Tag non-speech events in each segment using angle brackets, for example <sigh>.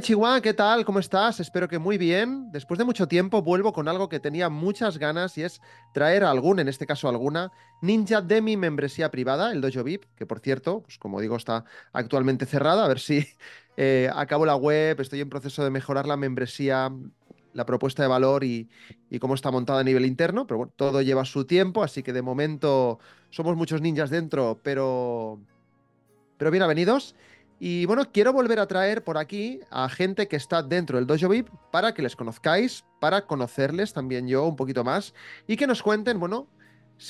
Chihuahua, ¿qué tal? ¿Cómo estás? Espero que muy bien. Después de mucho tiempo vuelvo con algo que tenía muchas ganas y es traer a algún, en este caso alguna, ninja de mi membresía privada, el Dojo VIP, que por cierto, pues, como digo, está actualmente cerrada. A ver si <laughs> eh, acabo la web, estoy en proceso de mejorar la membresía, la propuesta de valor y, cómo está montada a nivel interno, pero bueno, todo lleva su tiempo, así que de momento somos muchos ninjas dentro, pero, pero bienvenidos. Y bueno, quiero volver a traer por aquí a gente que está dentro del Dojo VIP para que les conozcáis, para conocerles también yo un poquito más y que nos cuenten, bueno,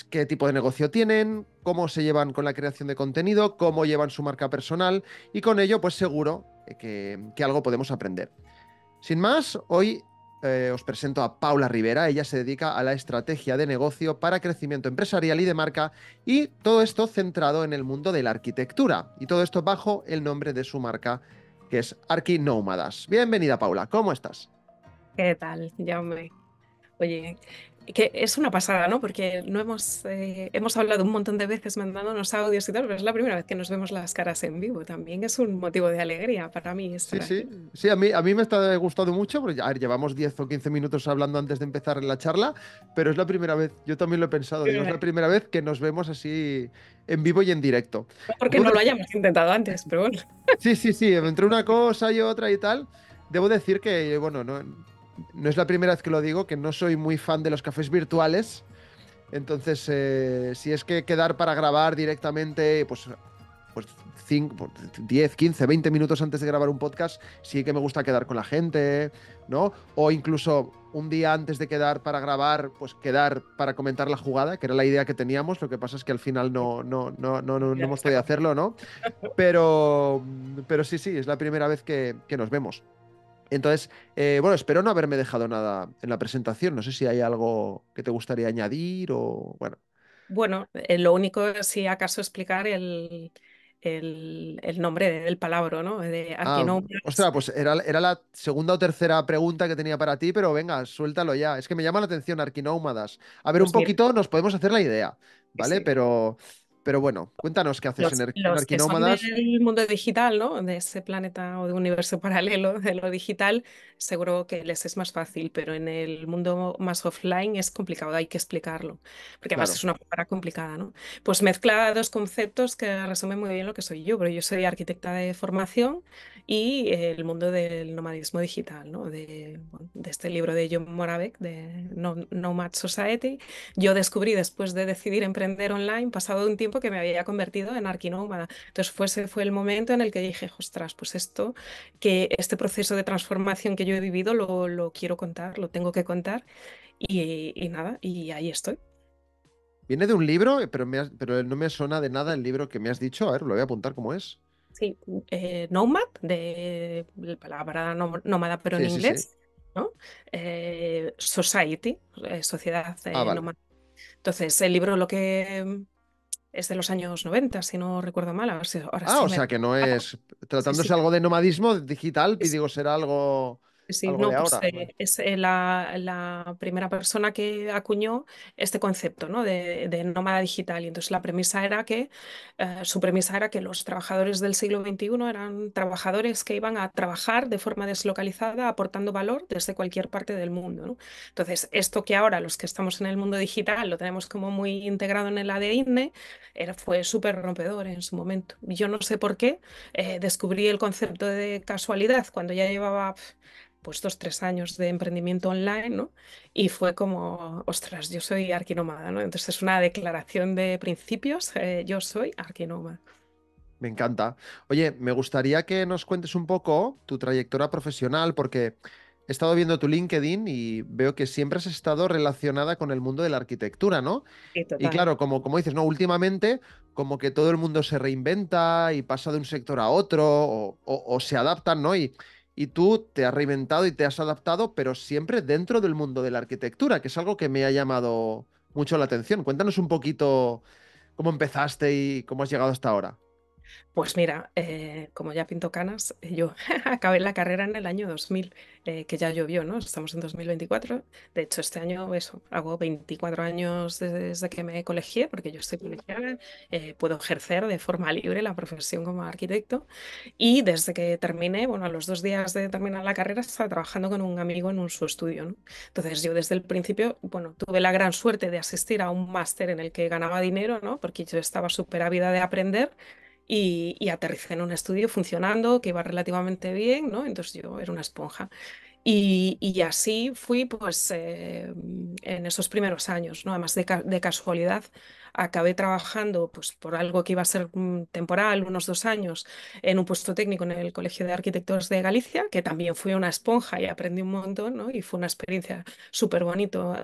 qué tipo de negocio tienen, cómo se llevan con la creación de contenido, cómo llevan su marca personal y con ello pues seguro eh, que, algo podemos aprender. Sin más, hoy eh, os presento a Paula Rivera. Ella se dedica a la estrategia de negocio para crecimiento empresarial y de marca y todo esto centrado en el mundo de la arquitectura. Y todo esto bajo el nombre de su marca, que es Arquinómadas. Bienvenida, Paula. ¿Cómo estás? ¿Qué tal, me Oye, que es una pasada, ¿no? Porque no hemos, eh, hemos hablado un montón de veces mandándonos audios y tal, pero es la primera vez que nos vemos las caras en vivo. También es un motivo de alegría para mí. Sí, sí, sí, a mí, a mí me está gustado mucho, porque llevamos 10 o 15 minutos hablando antes de empezar la charla, pero es la primera vez, yo también lo he pensado, es la primera vez que nos vemos así en vivo y en directo. Porque no lo hayamos intentado antes, pero bueno. Sí, sí, sí, entre una cosa y otra y tal, debo decir que, bueno, no no es la primera vez que lo digo, que no soy muy fan de los cafés virtuales. Entonces, eh, si es que quedar para grabar directamente, pues, pues 10, 15, 20 minutos antes de grabar un podcast, sí que me gusta quedar con la gente, ¿no? O incluso un día antes de quedar para grabar, pues quedar para comentar la jugada, que era la idea que teníamos, lo que pasa es que al final no, no, no, no, no, hemos podido hacerlo, ¿no? Pero, pero sí, sí, es la primera vez que nos vemos. Entonces, eh, bueno, espero no haberme dejado nada en la presentación. No sé si hay algo que te gustaría añadir o bueno. Bueno, eh, lo único es si acaso explicar el, el, nombre del palabra, ¿no? De ah, ostras, pues era, la segunda o tercera pregunta que tenía para ti, pero venga, suéltalo ya. Es que me llama la atención arquinómadas. A ver, pues un poquito nos podemos hacer la idea, ¿vale? Pero... Pero bueno, cuéntanos qué haces en, el mundo digital, ¿no? De ese planeta o de un universo <laughs> paralelo de lo digital, seguro que les es más fácil, pero en el mundo más offline es complicado, hay que explicarlo, porque además es una palabra complicada, ¿no? Pues mezcla dos conceptos que resumen muy bien lo que soy yo, pero yo soy arquitecta de formación y el mundo del nomadismo digital, ¿no? De, de este libro de John Moravec, de Nomad Society, yo descubrí después de decidir emprender online, pasado un tiempo que me había convertido en nómada Entonces fue, ese fue el momento en el que dije, ostras, pues esto, que este proceso de transformación que yo he vivido lo, quiero contar, lo tengo que contar. Y, nada, y ahí estoy. Viene de un libro, pero, pero no me suena de nada el libro que me has dicho. A ver, lo voy a apuntar cómo es. Sí, eh, Nomad, de la palabra nómada, pero en inglés. Eh, society, eh, sociedad eh, ah, nómada. Entonces, el libro lo que es de los años 90, si no recuerdo mal. ahora ah, o sea que no <laughs> es. Tratándose algo de nomadismo digital, y digo, será algo. Sí, no, pues, eh, es eh, la, primera persona que acuñó este concepto ¿no? de, nómada digital. Y entonces la premisa era que, eh, su premisa era que los trabajadores del siglo XXI eran trabajadores que iban a trabajar de forma deslocalizada, aportando valor desde cualquier parte del mundo. Entonces, esto que ahora los que estamos en el mundo digital lo tenemos como muy integrado en el ADN, e, era, fue súper rompedor en su momento. Yo no sé por qué descubrí el concepto de casualidad cuando ya llevaba pues dos, tres años de emprendimiento online, ¿no? Y fue como, ostras, yo soy arquinómada, ¿no? Entonces es una declaración de principios, eh, yo soy arquinómada. Me encanta. Oye, me gustaría que nos cuentes un poco tu trayectoria profesional, porque he estado viendo tu LinkedIn y veo que siempre has estado relacionada con el mundo de la arquitectura, ¿no? y claro, como, como dices, ¿no? Últimamente, como que todo el mundo se reinventa y pasa de un sector a otro, o, se adaptan, ¿no? Y y tú te has reinventado y te has adaptado, pero siempre dentro del mundo de la arquitectura, que es algo que me ha llamado mucho la atención. Cuéntanos un poquito cómo empezaste y cómo has llegado hasta ahora. Pues mira, eh, como ya pinto canas, eh, yo <laughs> acabé la carrera en el año 2000, eh, que ya llovió, ¿no? Estamos en 2024. De hecho, este año, eso, hago 24 años desde, que me colegié, porque yo estoy colegiada, puedo ejercer de forma libre la profesión como arquitecto. Y desde que terminé, bueno, a los dos días de terminar la carrera, estaba trabajando con un amigo en un, su estudio, ¿no? Entonces, yo desde el principio, bueno, tuve la gran suerte de asistir a un máster en el que ganaba dinero, ¿no? Porque yo estaba súper ávida de aprender y, y, aterricé en un estudio funcionando, que iba relativamente bien, ¿no? Entonces yo era una esponja. Y, y así fui, pues, eh, en esos primeros años, ¿no? Además de, de, casualidad, acabé trabajando, pues, por algo que iba a ser mm, temporal, unos dos años, en un puesto técnico en el Colegio de Arquitectos de Galicia, que también fui una esponja y aprendí un montón, ¿no? Y fue una experiencia súper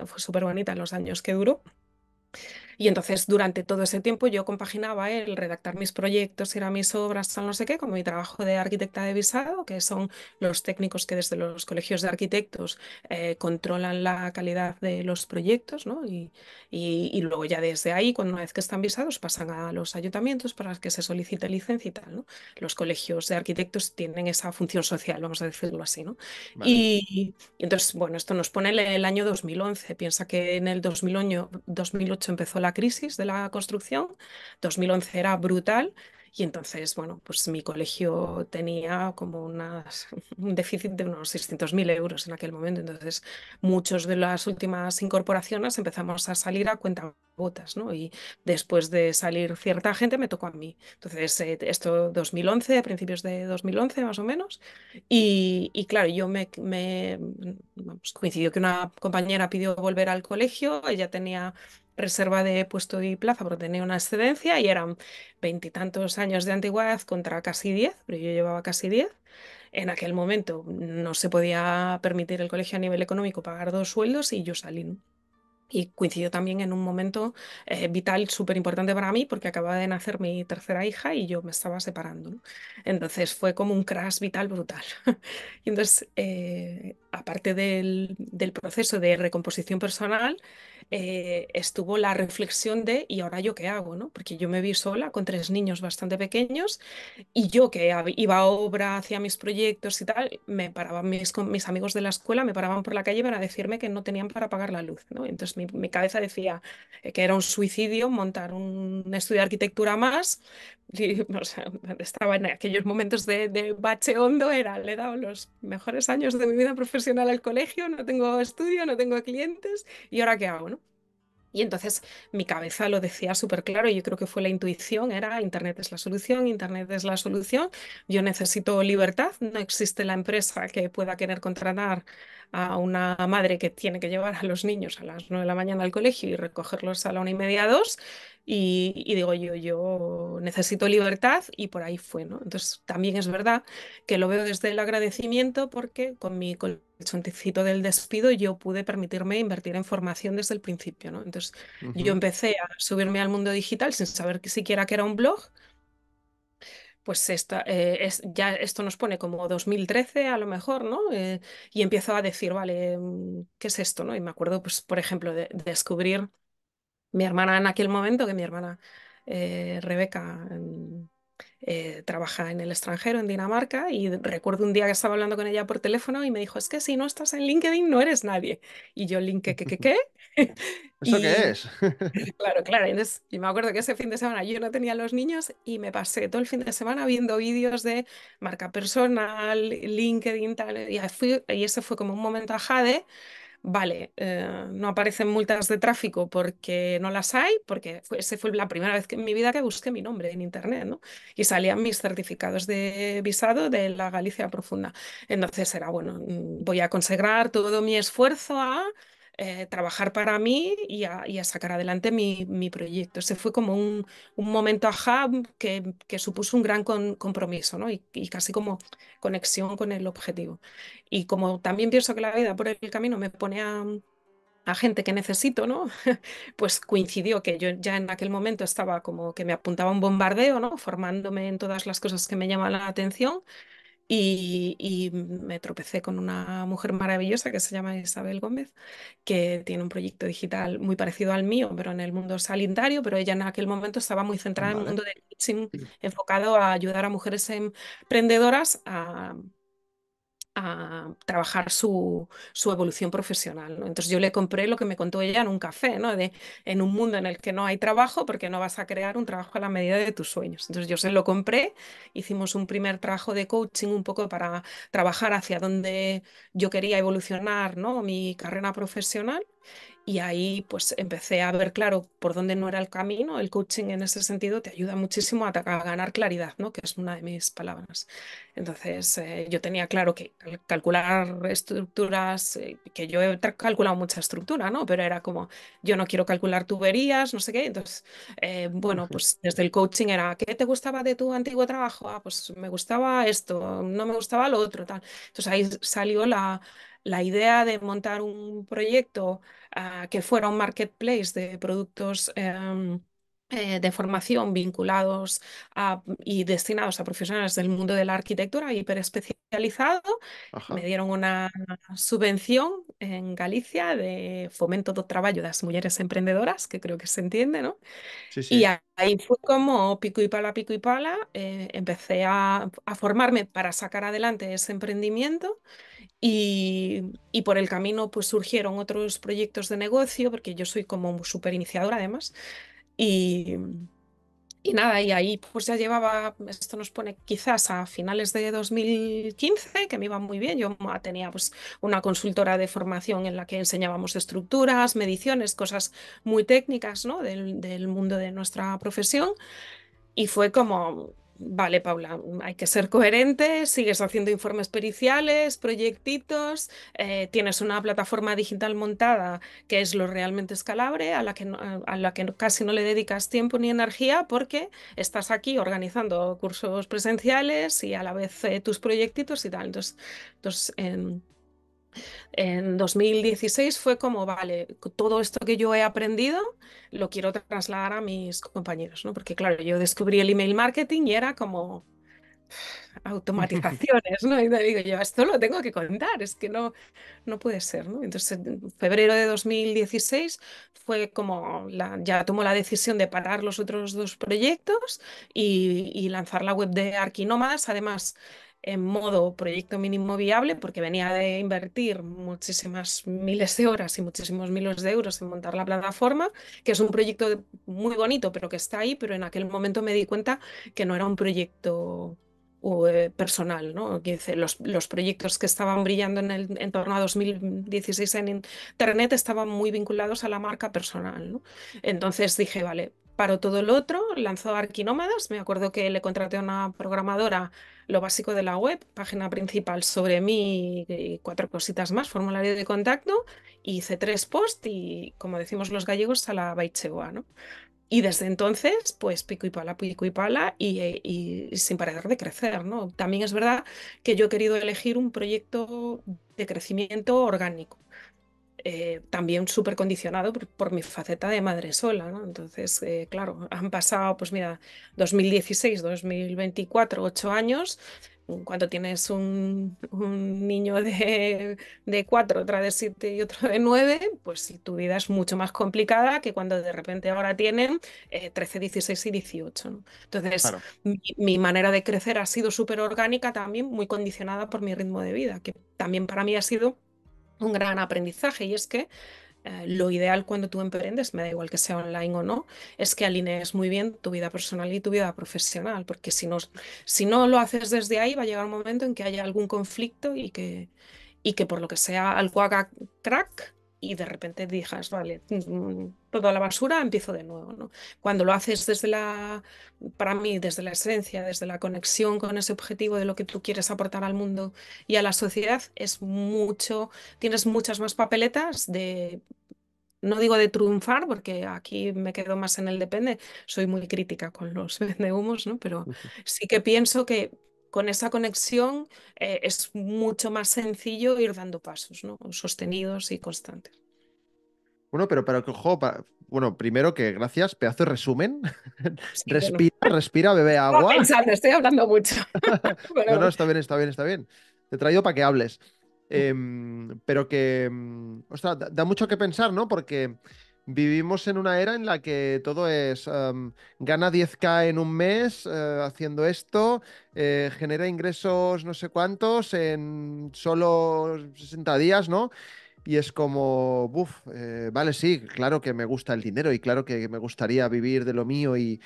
fue súper bonita en los años que duró. Y entonces durante todo ese tiempo yo compaginaba el redactar mis proyectos, ir a mis obras, tal no sé qué, con mi trabajo de arquitecta de visado, que son los técnicos que desde los colegios de arquitectos eh, controlan la calidad de los proyectos, ¿no? Y, y, luego ya desde ahí, cuando una vez que están visados, pasan a los ayuntamientos para que se solicite licencia y tal, ¿no? Los colegios de arquitectos tienen esa función social, vamos a decirlo así, ¿no? Y, entonces, bueno, esto nos pone el, año 2011. Piensa que en el 2008, 2008 empezó la crisis de la construcción, 2011 era brutal y entonces, bueno, pues mi colegio tenía como <laughs> un déficit de unos 600.000 euros en aquel momento. Entonces, muchos de las últimas incorporaciones empezamos a salir a cuenta botas, ¿no? Y después de salir cierta gente me tocó a mí. Entonces, eh, esto 2011, a principios de 2011 más o menos. Y, claro, yo me, coincidió que una compañera pidió volver al colegio, ella tenía reserva de puesto y plaza porque tenía una excedencia y eran veintitantos años de antigüedad contra casi diez, pero yo llevaba casi diez. En aquel momento no se podía permitir el colegio a nivel económico pagar dos sueldos y yo salí. Y coincidió también en un momento eh, vital súper importante para mí porque acababa de nacer mi tercera hija y yo me estaba separando. Entonces fue como un crash vital brutal. <laughs> y entonces, eh, aparte del, del, proceso de recomposición personal, eh, estuvo la reflexión de ¿y ahora yo qué hago? ¿no? Porque yo me vi sola con tres niños bastante pequeños y yo que iba a obra, hacía mis proyectos y tal, me paraban mis, con mis amigos de la escuela, me paraban por la calle para decirme que no tenían para pagar la luz. ¿no? Entonces mi, cabeza decía que era un suicidio montar un, estudio de arquitectura más. <laughs> <laughs> estaba en aquellos momentos de, de, bache hondo, era, le he dado los mejores años de mi vida profesional al colegio, no tengo estudio, no tengo clientes, ¿y ahora qué hago? No? Y entonces mi cabeza lo decía súper claro, y yo creo que fue la intuición, era Internet es la solución, Internet es la solución, yo necesito libertad, no existe la empresa que pueda querer contratar a una madre que tiene que llevar a los niños a las 9 de la mañana al colegio y recogerlos a la una y media, dos, y, digo yo, yo necesito libertad y por ahí fue, ¿no? Entonces también es verdad que lo veo desde el agradecimiento porque con mi colchoncito del despido yo pude permitirme invertir en formación desde el principio, ¿no? Entonces yo empecé a subirme al mundo digital sin saber que siquiera que era un blog. Pues esta, eh, es, ya esto nos pone como 2013 a lo mejor, ¿no? Eh, y empiezo a decir, vale, mm, ¿qué es esto? ¿no? Y me acuerdo, pues, por ejemplo, de descubrir mi hermana en aquel momento, que mi hermana eh, Rebeca eh, trabaja en el extranjero, en Dinamarca, y recuerdo un día que estaba hablando con ella por teléfono y me dijo, es que si no estás en LinkedIn no eres nadie. Y yo, ¿LinkedIn qué, qué, qué? <laughs> ¿Eso qué es? <laughs> claro, claro. y me acuerdo que ese fin de semana yo no tenía los niños y me pasé todo el fin de semana viendo vídeos de marca personal, LinkedIn, tal. Y, fui, ese fue como un momento ajade vale, eh, no aparecen multas de tráfico porque no las hay, porque ese fue la primera vez que, en mi vida que busqué mi nombre en Internet, ¿no? Y salían mis certificados de visado de la Galicia Profunda. Entonces era, bueno, mm, voy a consagrar todo mi esfuerzo a eh, trabajar para mí y a, sacar adelante mi, proyecto. Ese fue como un, momento ajá mm, que, que supuso un gran compromiso y, casi como conexión con el objetivo. Y como también pienso que la vida por el camino me pone a, mm, gente que necesito, ¿no? <laughs> pues coincidió que yo ya en aquel momento estaba como que me apuntaba un bombardeo, ¿no? formándome en todas las cosas que me llaman la atención y, me tropecé con una mujer maravillosa que se llama Isabel Gómez, que tiene un proyecto digital muy parecido al mío, pero en el mundo salindario, pero ella en aquel momento estaba muy centrada en el mundo del coaching, enfocado a ayudar a mujeres emprendedoras a a trabajar su, su evolución profesional. Entonces yo le compré lo que me contó ella en un café, De, en un mundo en el que no hay trabajo porque no vas a crear un trabajo a la medida de tus sueños. Entonces yo se lo compré, hicimos un primer trabajo de coaching un poco para trabajar hacia donde yo quería evolucionar ¿no? mi carrera profesional y ahí pues empecé a ver claro por dónde no era el camino. El coaching en ese sentido te ayuda muchísimo a, ganar claridad, ¿no? que es una de mis palabras. Entonces eh, yo tenía claro que calcular estructuras, eh, que yo he calculado mucha estructura, ¿no? pero era como yo no quiero calcular tuberías, no sé qué. Entonces, eh, bueno, pues desde el coaching era, ¿qué te gustaba de tu antiguo trabajo? Ah, pues me gustaba esto, no me gustaba lo otro, tal. Entonces ahí salió la la idea de montar un proyecto ah, que fuera un marketplace de productos em, eh, de formación vinculados y destinados a profesionales del mundo de la arquitectura hiperespecializado. Me dieron una subvención en Galicia de fomento de trabajo de las mujeres emprendedoras, que creo que se entiende, ¿no? Y ahí fue como pico y pala, pico y pala, eh, empecé a, a formarme para sacar adelante ese emprendimiento. Y, por el camino pues surgieron otros proyectos de negocio, porque yo soy como súper iniciadora además. Y, y nada, y ahí pues ya llevaba, esto nos pone quizás a finales de 2015, que me iba muy bien. Yo tenía pues una consultora de formación en la que enseñábamos estructuras, mediciones, cosas muy técnicas ¿no? del, del mundo de nuestra profesión. Y fue como, Vale, Paula, hay que ser coherente, sigues haciendo informes periciales, proyectitos, eh, tienes una plataforma digital montada que es lo realmente escalable, a la, que eh, a la que casi no le dedicas tiempo ni energía porque estás aquí organizando cursos presenciales y a la vez eh, tus proyectitos y tal. Entonces, entonces em, en 2016 fue como, vale, todo esto que yo he aprendido lo quiero trasladar a mis compañeros, ¿no? Porque claro, yo descubrí el email marketing y era como <sighs> automatizaciones, ¿no? Y digo yo, esto lo tengo que contar, es que no, no puede ser, ¿no? Entonces, en febrero de 2016 fue como, ya tomó la decisión de parar los otros dos proyectos y, lanzar la web de Arquinómadas, además en modo proyecto mínimo viable porque venía de invertir muchísimas miles de horas y muchísimos miles de euros en montar la plataforma, que es un proyecto muy bonito, pero que está ahí, pero en aquel momento me di cuenta que no era un proyecto eh, personal, ¿no? los, los proyectos que estaban brillando en el en torno a 2016 en Internet estaban muy vinculados a la marca personal, ¿no? Entonces dije, vale, Paró todo el otro, lanzó Arquinómadas. Me acuerdo que le contraté a una programadora lo básico de la web, página principal sobre mí y cuatro cositas más, formulario de contacto, hice tres posts y, como decimos los gallegos, a la Baichewa. ¿no? Y desde entonces, pues pico y pala, pico y pala y, sin parar de crecer, ¿no? También es verdad que yo he querido elegir un proyecto de crecimiento orgánico. Eh, también súper condicionado por, mi faceta de madre sola, Entonces, eh, claro, <laughs> han pasado, pues mira, 2016, 2024, ocho años. Cuando tienes un, niño de, cuatro, otra de siete y otro de nueve, pues tu vida es mucho más complicada que cuando de repente ahora tienen 13, eh, 16 y 18. Entonces, mi, mi manera de crecer ha sido súper orgánica también, muy condicionada por mi ritmo de vida, que también para mí ha sido un gran aprendizaje y es que eh, lo ideal cuando tú emprendes, me da igual que sea online o no, es que alinees muy bien tu vida personal y tu vida profesional, porque si no, si no lo haces desde ahí, va a llegar un momento en que haya algún conflicto y que, y que por lo que sea algo haga crack y de repente dijas, vale, mm, toda la basura, empiezo de nuevo. ¿no? Cuando lo haces desde la, para mí, desde la esencia, desde la conexión con ese objetivo de lo que tú quieres aportar al mundo y a la sociedad, es mucho, tienes muchas más papeletas de, no digo de triunfar, porque aquí me quedo más en el depende, soy muy crítica con los <laughs> vendehumos, ¿no? pero sí que pienso que con esa conexión eh, es mucho más sencillo ir dando pasos, ¿no? Sostenidos y constantes. Bueno, pero para que ojo, bueno, primero que gracias, pedazo de resumen. <laughs> respira, respira, bebe <laughs> agua. No, pensando, estoy hablando mucho. <laughs> Bueno, está bien, está bien, está bien. Te he traído para que hables. Mm. Em, pero que, mm, ostras, da, da mucho que pensar, ¿no? Porque vivimos en una era en la que todo es gana 10k en un mes eh, haciendo esto, eh, genera ingresos no sé cuántos en solo 60 días, ¿no? Y es como, uff, eh, vale, sí, claro que me gusta el dinero y claro que me gustaría vivir de lo mío y,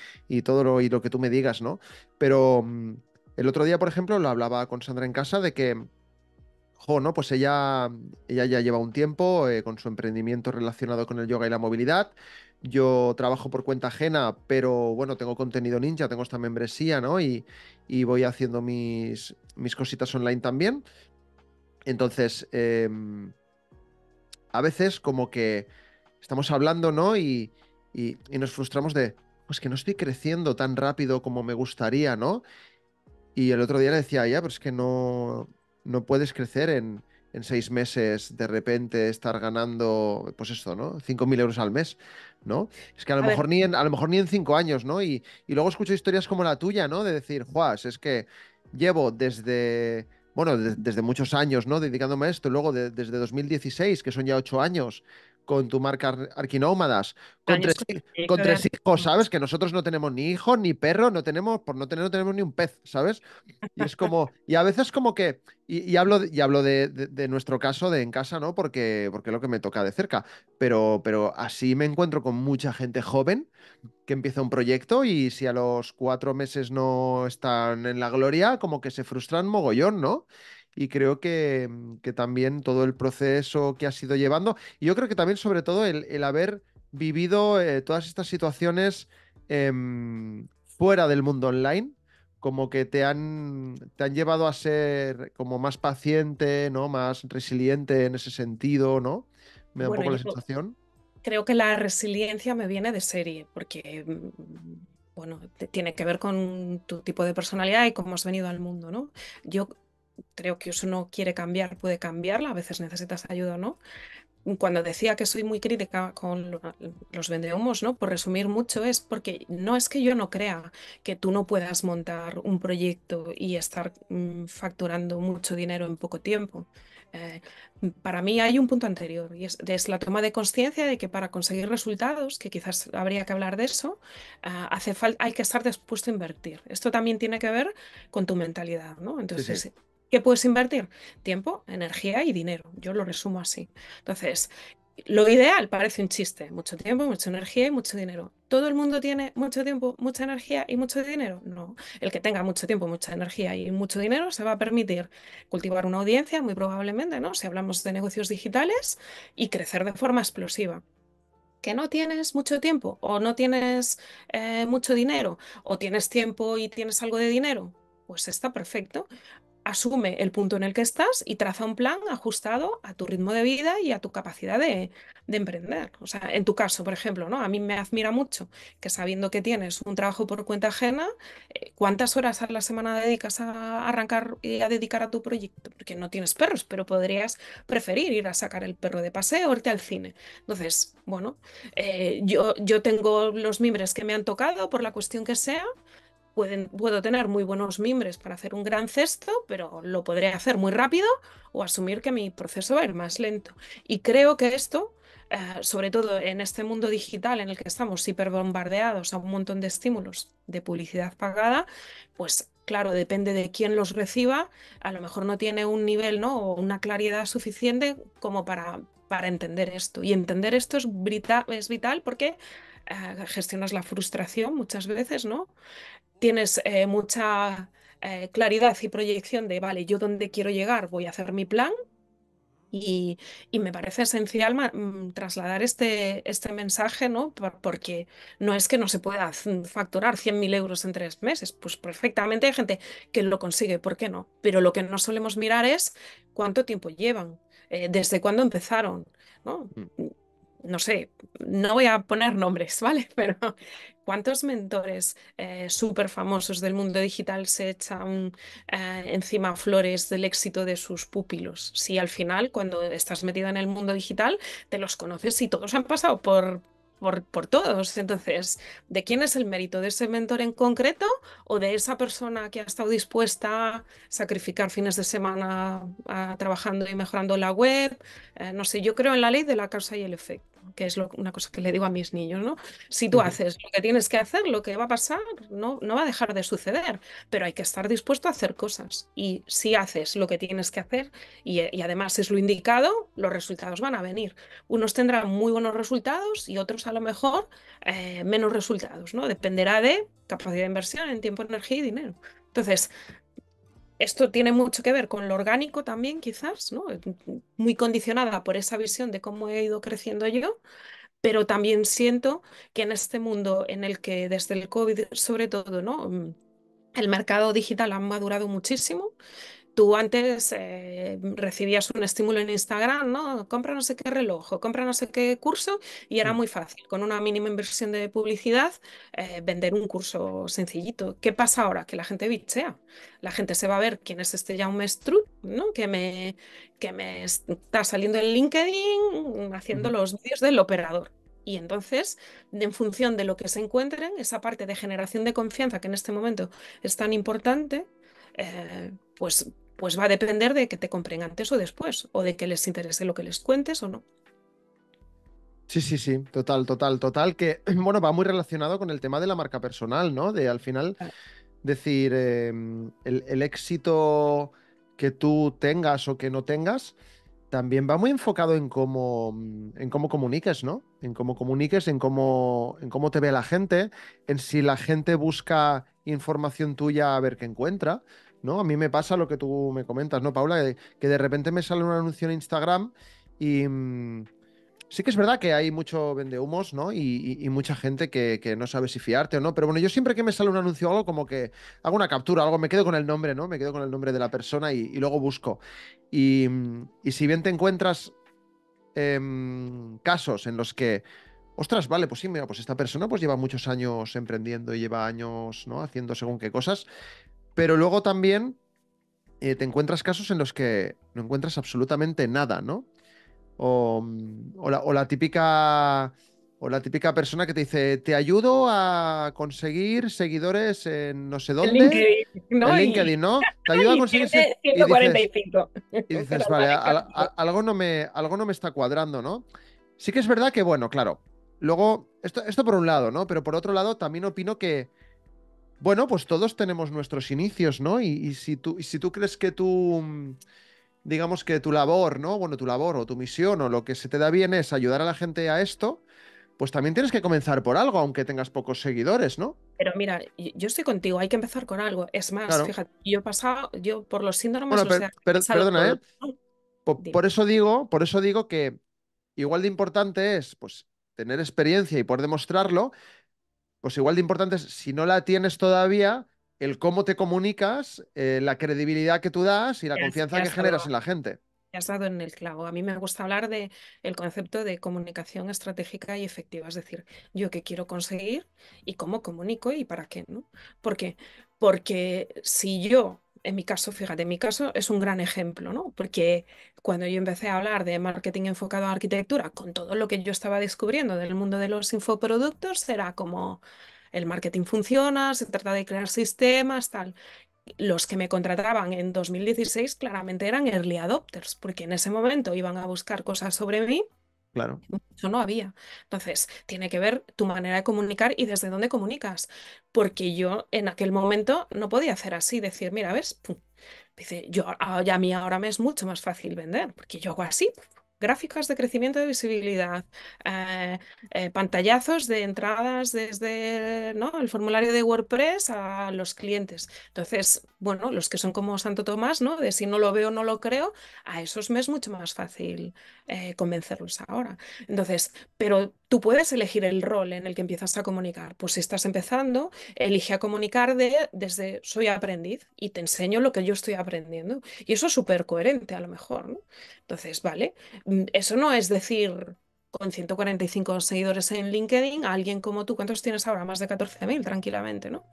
todo lo, y lo que tú me digas, ¿no? Pero mm, el otro día, por ejemplo, lo hablaba con Sandra en casa de que ¿no? Pues ella, ella ya lleva un tiempo eh, con su emprendimiento relacionado con el yoga y la movilidad. Yo trabajo por cuenta ajena, pero bueno, tengo contenido ninja, tengo esta membresía, ¿no? Y, y voy haciendo mis, mis cositas online también. Entonces, em, a veces como que estamos hablando, ¿no? Y, nos frustramos de, pues que no estoy creciendo tan rápido como me gustaría, ¿no? Y el otro día le decía ya, pero es que no, no puedes crecer en, en seis meses de repente estar ganando, pues esto, ¿no? 5.000 euros al mes, ¿no? Es que a lo, mejor, ni en, a lo mejor ni en cinco años, ¿no? Y, luego escucho historias como la tuya, ¿no? De decir, Juas, es que llevo desde, bueno, desde muchos años, ¿no? Dedicándome a esto, luego desde 2016, que son ya ocho años, con tu marca Arquinómadas, con, tres, hijos, ¿sabes? Que nosotros no tenemos ni hijo, ni perro, no tenemos, por no tener, no tenemos ni un pez, ¿sabes? Y es como, y a veces como que, y, hablo, y hablo de, nuestro caso de en casa, ¿no? Porque, porque es lo que me toca de cerca, pero, pero así me encuentro con mucha gente joven que empieza un proyecto y si a los cuatro meses no están en la gloria, como que se frustran mogollón, ¿no? y creo mm, que, también todo el proceso que has ido llevando, y yo creo que también sobre todo el, haber vivido eh, todas estas situaciones em, fuera del mundo online, como que te han, te han llevado a ser como más paciente, ¿no? Más resiliente en ese sentido, ¿no? Me da un poco la sensación. Creo que la resiliencia me viene de serie, porque mm, bueno, tiene que ver con tu tipo de personalidad y cómo has venido al mundo, ¿no? Yo creo que uno quiere cambiar, puede cambiarla, a veces necesitas ayuda o no. Cuando decía que soy muy crítica con los vendehumos, ¿no? Por resumir mucho, es porque no es que yo no crea que tú no puedas montar un proyecto y estar mm, facturando mucho dinero en poco tiempo. Eh, para mí hay un punto anterior y es, la toma de conciencia de que para conseguir resultados, que quizás habría que hablar de eso, ah, hace falta, hay que estar dispuesto a invertir. Esto también tiene que ver con tu mentalidad, ¿no? Entonces, sí. ¿Qué puedes invertir? Tiempo, energía y dinero. Yo lo resumo así. Entonces, lo ideal parece un chiste. Mucho tiempo, mucha energía y mucho dinero. ¿Todo el mundo tiene mucho tiempo, mucha energía y mucho dinero? No. El que tenga mucho tiempo, mucha energía y mucho dinero se va a permitir cultivar una audiencia, muy probablemente, ¿no? Si hablamos de negocios digitales y crecer de forma explosiva que no tienes mucho tiempo o no tienes eh, mucho dinero o tienes tiempo y tienes algo de dinero, pues está perfecto asume el punto en el que estás y traza un plan ajustado a tu ritmo de vida y a tu capacidad de, emprender. O sea, en tu caso, por ejemplo, ¿no? A mí me admira mucho que sabiendo que tienes un trabajo por cuenta ajena, eh, ¿cuántas horas a la semana dedicas a arrancar y a dedicar a tu proyecto? Porque no tienes perros, pero podrías preferir ir a sacar el perro de paseo o irte al cine. Entonces, bueno, eh, yo, yo tengo los mimbres que me han tocado por la cuestión que sea, puedo tener muy buenos mimbres para hacer un gran cesto, pero lo podré hacer muy rápido o asumir que mi proceso va a ir más lento. Y creo que esto, eh, sobre todo en este mundo digital en el que estamos hiperbombardeados a un montón de estímulos de publicidad pagada, pues claro, depende de quién los reciba, a lo mejor no tiene un nivel ¿no? o una claridad suficiente como para, para entender esto. Y entender esto es, es vital porque eh, gestionas la frustración muchas veces, ¿no? Tienes eh, mucha eh, claridad y proyección de, vale, yo donde quiero llegar, voy a hacer mi plan. Y, y me parece esencial mm, trasladar este, este mensaje, ¿no? porque no es que no se pueda mm, facturar 100.000 euros en tres meses, pues perfectamente hay gente que lo consigue, ¿por qué no? Pero lo que no solemos mirar es cuánto tiempo llevan, desde cuándo empezaron, ¿no? Mm no sé, no voy a poner nombres, <laughs> ¿vale? Pero ¿cuántos mentores eh, súper famosos del mundo digital se echan eh, encima flores del éxito de sus pupilos? Si al final, cuando estás metida en el mundo digital, te los conoces y todos han pasado por, por, todos. Entonces, ¿de quién es el mérito? ¿De ese mentor en concreto o de esa persona que ha estado dispuesta a sacrificar fines de semana trabajando y mejorando la web? Eh, no sé, yo creo en la ley de la causa y el efecto que es una cosa que le digo a mis niños, ¿no? Si tú haces lo que tienes que hacer, lo que va a pasar no, no va a dejar de suceder, pero hay que estar dispuesto a hacer cosas. Y si haces lo que tienes que hacer y, además es lo indicado, los resultados van a venir. Unos tendrán muy buenos resultados y otros a lo mejor eh, menos resultados, ¿no? Dependerá de capacidad de inversión en tiempo, energía y dinero. Entonces, esto tiene mucho que ver con lo orgánico también, quizás, ¿no? Muy condicionada por esa visión de cómo he ido creciendo yo, pero también siento que en este mundo en el que desde el COVID, sobre todo, ¿no? El mercado digital ha madurado muchísimo tú antes eh, recibías un estímulo en Instagram, ¿no? Compra no sé qué reloj compra no sé qué curso y era mm. muy fácil, con una mínima inversión de publicidad, eh, vender un curso sencillito. ¿Qué pasa ahora? Que la gente bichea. La gente se va a ver quién es este ya un ¿no? Que me, que me está saliendo en LinkedIn haciendo los vídeos del operador. Y entonces, en función de lo que se encuentren, esa parte de generación de confianza que en este momento es tan importante, eh, pues pues va a depender de que te compren antes o después, o de que les interese lo que les cuentes o no. Sí, sí, sí, total, total, total, que <clears throat> bueno, va muy relacionado con el tema de la marca personal, ¿no? De al final decir, em, el, el, éxito que tú tengas o que no tengas, también va muy enfocado en cómo, en cómo comuniques, ¿no? En cómo comuniques, en cómo, en cómo te ve la gente, en si la gente busca información tuya a ver qué encuentra. ¿no? A mí me pasa lo que tú me comentas, ¿no, Paula? Eh, que, de repente me sale un anuncio en Instagram y... Mm, sí que es verdad que hay mucho vendehumos, ¿no? Y, mucha gente que, no sabe si fiarte o no. Pero bueno, yo siempre que me sale un anuncio algo, como que hago una captura, algo, me quedo con el nombre, ¿no? Me quedo con el nombre de la persona y, luego busco. Mm, y, si bien te encuentras em, casos en los que. Ostras, vale, pues sí, mira, pues esta persona pues lleva muchos años emprendiendo y lleva años, ¿no? Haciendo según qué cosas. Pero luego también eh, te encuentras casos en los que no encuentras absolutamente nada, ¿no? Mm, o, la, típica. O la típica persona que te dice, te ayudo a conseguir seguidores en no sé dónde. LinkedIn, En LinkedIn, ¿no? <laughs> Te ayudo a conseguir. 145. Y dices, vale, algo, no me, algo no me está cuadrando, ¿no? Sí que es verdad que, bueno, claro. Luego, esto, esto por un lado, ¿no? Pero por otro lado, también opino que, bueno, pues todos tenemos nuestros inicios, ¿no? Y, si, tú, y si tú crees que tu, mm, digamos que tu labor, ¿no? Bueno, tu labor o tu misión o lo que se te da bien es ayudar a la gente a esto, pues también tienes que comenzar por algo, aunque tengas pocos seguidores, ¿no? Pero mira, yo estoy contigo, hay que empezar con algo. Es más, fíjate, yo he pasado, yo por los síndromes... Bueno, perdona, ¿eh? Por, eso digo, por eso digo que igual de importante es, pues, tener experiencia y poder demostrarlo, pues igual de importante es, si no la tienes todavía, el cómo te comunicas, eh, la credibilidad que tú das y la confianza que generas en la gente. Has dado en el clavo. A mí me gusta hablar de el concepto de comunicación estratégica y efectiva, es decir, yo qué quiero conseguir y cómo comunico y para qué, ¿no? Porque porque si yo en mi caso, fíjate, en mi caso es un gran ejemplo, ¿no? Porque cuando yo empecé a hablar de marketing enfocado a arquitectura, con todo lo que yo estaba descubriendo del mundo de los infoproductos, era como el marketing funciona, se trata de crear sistemas, tal. Los que me contrataban en 2016 claramente eran early adopters, porque en ese momento iban a buscar cosas sobre mí Claro. Eso no había. Entonces, tiene que ver tu manera de comunicar y desde dónde comunicas. Porque yo en aquel momento no podía hacer así, decir, mira, ves, Pum. dice, yo, a, a mí ahora me es mucho más fácil vender, porque yo hago así, gráficas de crecimiento de visibilidad, eh, eh, pantallazos de entradas desde ¿no? el formulario de WordPress a los clientes. Entonces, bueno, los que son como Santo Tomás, ¿no? De si no lo veo, no lo creo, a esos me es mucho más fácil eh, convencerlos ahora. Entonces, pero tú puedes elegir el rol en el que empiezas a comunicar. Pues si estás empezando, elige a comunicar de, desde soy aprendiz y te enseño lo que yo estoy aprendiendo. Y eso es súper coherente a lo mejor, ¿no? Entonces, vale, mm, eso no es decir con 145 seguidores en LinkedIn, alguien como tú, ¿cuántos tienes ahora? Más de 14.000, tranquilamente, ¿no?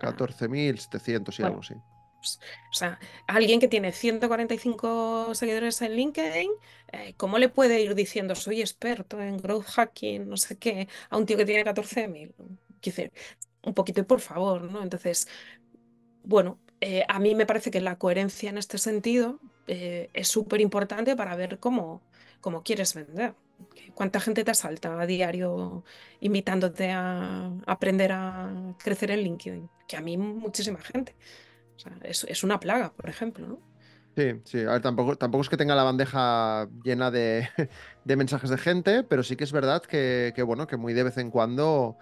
14.700 y algo, sí. Pues, o sea, alguien que tiene 145 seguidores en LinkedIn, eh, ¿cómo le puede ir diciendo soy experto en growth hacking, no sé qué, a un tío que tiene 14.000? mil, un poquito y por favor, ¿no? Entonces, bueno, eh, a mí me parece que la coherencia en este sentido eh, es súper importante para ver cómo, cómo quieres vender. ¿Cuánta gente te asalta a diario invitándote a aprender a crecer en LinkedIn? Que a mí muchísima gente es, una plaga, por ejemplo, ¿no? Sí, sí. A ver, tampoco, tampoco es que tenga la bandeja llena <laughs> de, mensajes de gente, pero sí que es verdad que, que, bueno, que muy de vez en cuando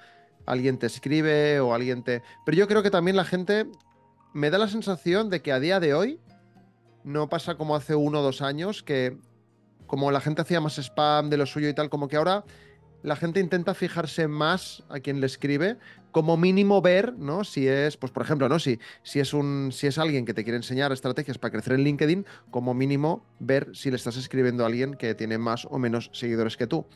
alguien te escribe o alguien te... Pero yo creo que también la gente... Me da la sensación de que a día de hoy no pasa como hace uno o dos años, que como la gente hacía más spam de lo suyo y tal, como que ahora la gente intenta fijarse más a quien le escribe, como mínimo ver, ¿no? Si es, pues por ejemplo, ¿no? Si, si, es un, si es alguien que te quiere enseñar estrategias para crecer en LinkedIn, como mínimo ver si le estás escribiendo a alguien que tiene más o menos seguidores que tú.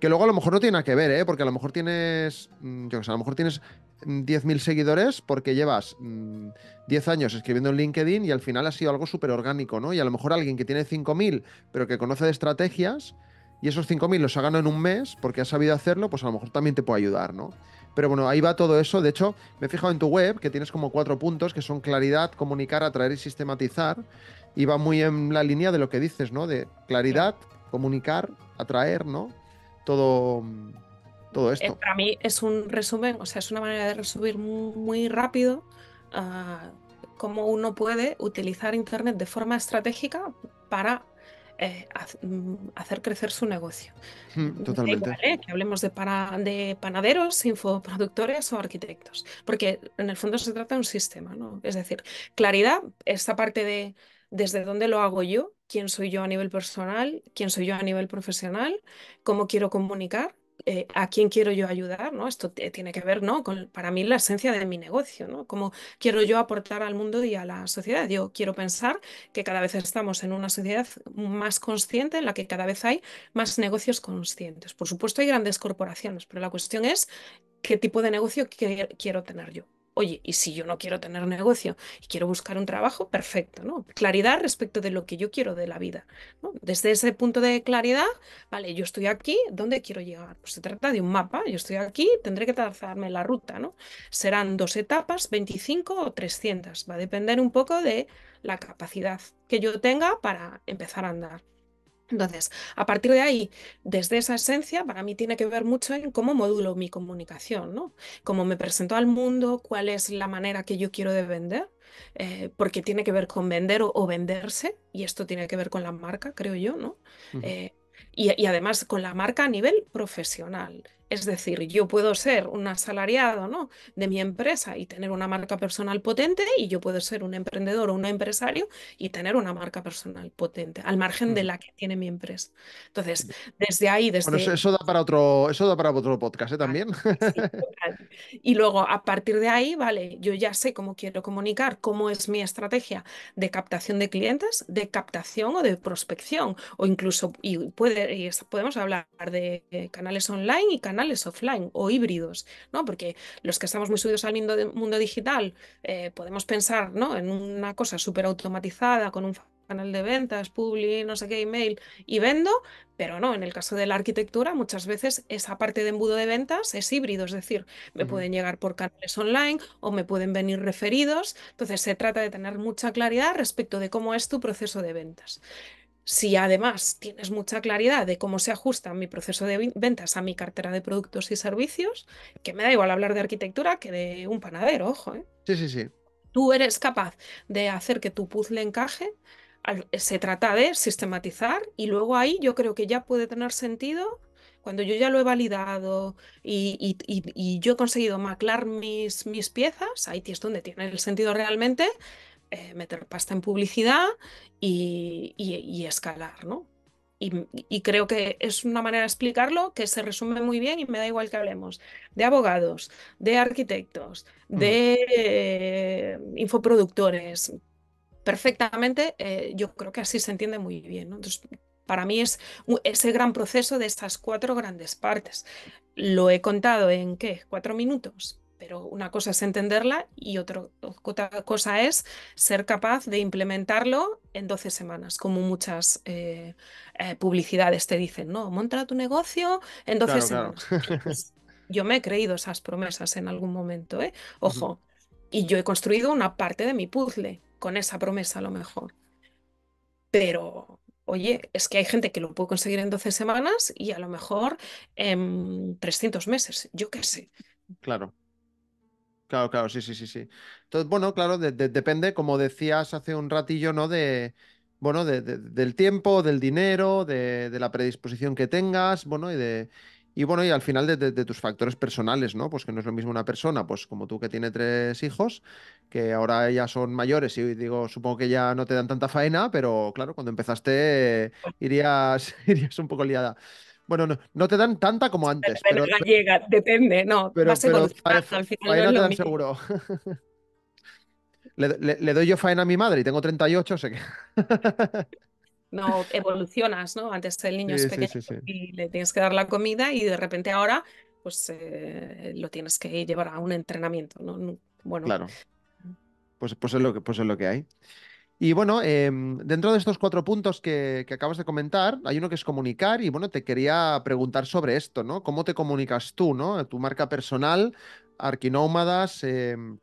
Que luego a lo mejor no tiene nada que ver, ¿eh? Porque a lo mejor tienes, mm, yo a lo mejor tienes 10.000 mm, seguidores porque llevas 10 mm, años escribiendo en LinkedIn y al final ha sido algo súper orgánico, ¿no? Y a lo mejor alguien que tiene 5.000 pero que conoce de estrategias y esos 5.000 los ha ganado en un mes porque ha sabido hacerlo, pues a lo mejor también te puede ayudar, ¿no? Pero bueno, ahí va todo eso. De hecho, me he fijado en tu web que tienes como cuatro puntos que son claridad, comunicar, atraer y sistematizar. Y va muy en la línea de lo que dices, ¿no? De claridad, comunicar, atraer, ¿no? Todo, todo esto. Eh, para mí es un resumen, o sea, es una manera de resumir muy rápido ah, cómo uno puede utilizar Internet de forma estratégica para Mm, hacer crecer su negocio. Mm, totalmente. ¿eh? Que hablemos de, de panaderos, infoproductores o arquitectos, porque en el fondo se trata de un sistema, ¿no? Es decir, claridad, esta parte de desde dónde lo hago yo, quién soy yo a nivel personal, quién soy yo a nivel profesional, cómo quiero comunicar, eh, a quién quiero yo ayudar, ¿no? Esto tiene que ver, ¿no? Con, para mí, la esencia de mi negocio, ¿no? Cómo quiero yo aportar al mundo y a la sociedad. Yo quiero pensar que cada vez estamos en una sociedad más consciente, en la que cada vez hay más negocios conscientes. Por supuesto, hay grandes corporaciones, pero la cuestión es qué tipo de negocio quiero tener yo. Oye, y si yo no quiero tener negocio y quiero buscar un trabajo, perfecto, ¿no? Claridad respecto de lo que yo quiero de la vida, Desde ese punto de claridad, vale, yo estoy aquí, ¿dónde quiero llegar? Pues se trata de un mapa, yo estoy aquí, tendré que trazarme la ruta, ¿no? Serán dos etapas, 25 o 300, va a depender un poco de la capacidad que yo tenga para empezar a andar. Entonces, a partir de ahí, desde esa esencia, para mí tiene que ver mucho en cómo modulo mi comunicación, ¿no? Cómo me presento al mundo, cuál es la manera que yo quiero de vender, eh, porque tiene que ver con vender o, venderse, y esto tiene que ver con la marca, creo yo, ¿no? Eh, y, además con la marca a nivel profesional. Es decir, yo puedo ser un asalariado ¿no? de mi empresa y tener una marca personal potente y yo puedo ser un emprendedor o un empresario y tener una marca personal potente, al margen de la que tiene mi empresa. Entonces, desde ahí, desde... Bueno, eso, da para otro, eso da para otro podcast ¿eh? también. <laughs> y luego, a partir de ahí, vale, yo ya sé cómo quiero comunicar, cómo es mi estrategia de captación de clientes, de captación o de prospección, o incluso, y, podemos hablar de eh, canales online y canales canales offline o híbridos, ¿no? Porque los que estamos muy subidos al mundo, digital eh, podemos pensar ¿no? en una cosa súper automatizada con un canal de ventas, publi, no sé qué, email y vendo, pero no, en el caso de la arquitectura muchas veces esa parte de embudo de ventas es híbrido, es decir, me pueden llegar por canales online o me pueden venir referidos, entonces se trata de tener mucha claridad respecto de cómo es tu proceso de ventas. Si además tienes mucha claridad de cómo se ajusta mi proceso de ventas a mi cartera de productos y servicios, que me da igual hablar de arquitectura que de un panadero, ojo. ¿eh? Sí, sí, sí. Tú eres capaz de hacer que tu puzzle encaje, se trata de sistematizar y luego ahí yo creo que ya puede tener sentido cuando yo ya lo he validado y, yo he conseguido maclar mis, mis piezas, ahí es donde tiene el sentido realmente eh, meter pasta en publicidad y, escalar, ¿no? Y, creo que es una manera de explicarlo que se resume muy bien y me da igual que hablemos de abogados, de arquitectos, mm. de eh, infoproductores. Perfectamente, eh, yo creo que así se entiende muy bien. Entonces, para mí es ese gran proceso de estas cuatro grandes partes. Lo he contado en qué, cuatro minutos pero una cosa es entenderla y otra cosa es ser capaz de implementarlo en 12 semanas, como muchas eh, eh, publicidades te dicen, no, monta tu negocio en 12 semanas. yo me he creído esas promesas en algún momento, ¿eh? ojo, y yo he construido una parte de mi puzzle con esa promesa a lo mejor. Pero, oye, es que hay gente que lo puede conseguir en 12 semanas y a lo mejor en 300 meses, yo qué sé. Claro. Claro, claro, sí, sí, sí, sí. Entonces, bueno, claro, depende, como decías hace un ratillo, ¿no? De, bueno, de, del tiempo, del dinero, de, la predisposición que tengas, bueno, y de... Y bueno, y al final de, tus factores personales, ¿no? Pues que no es lo mismo una persona, pues como tú que tiene tres hijos, que ahora ya son mayores y digo, supongo que ya no te dan tanta faena, pero claro, cuando empezaste irías, <laughs> irías un poco liada. Bueno, no, no te dan tanta como antes. Pero, llega, depende, no. Pero, al no te dan seguro. <laughs> le, doy yo faena a mi madre y tengo 38, sé que. <laughs> no, evolucionas, ¿no? Antes el niño es pequeño y le tienes que dar la comida y de repente ahora pues eh, lo tienes que llevar a un entrenamiento, ¿no? Bueno. Claro. Pues, pues, es lo que, pues es lo que hay. Y bueno, em, dentro de estos cuatro puntos que, acabas de comentar, hay uno que es comunicar y bueno, te quería preguntar sobre esto, ¿no? ¿Cómo te comunicas tú, ¿no? Tu marca personal, Arquinómadas, em,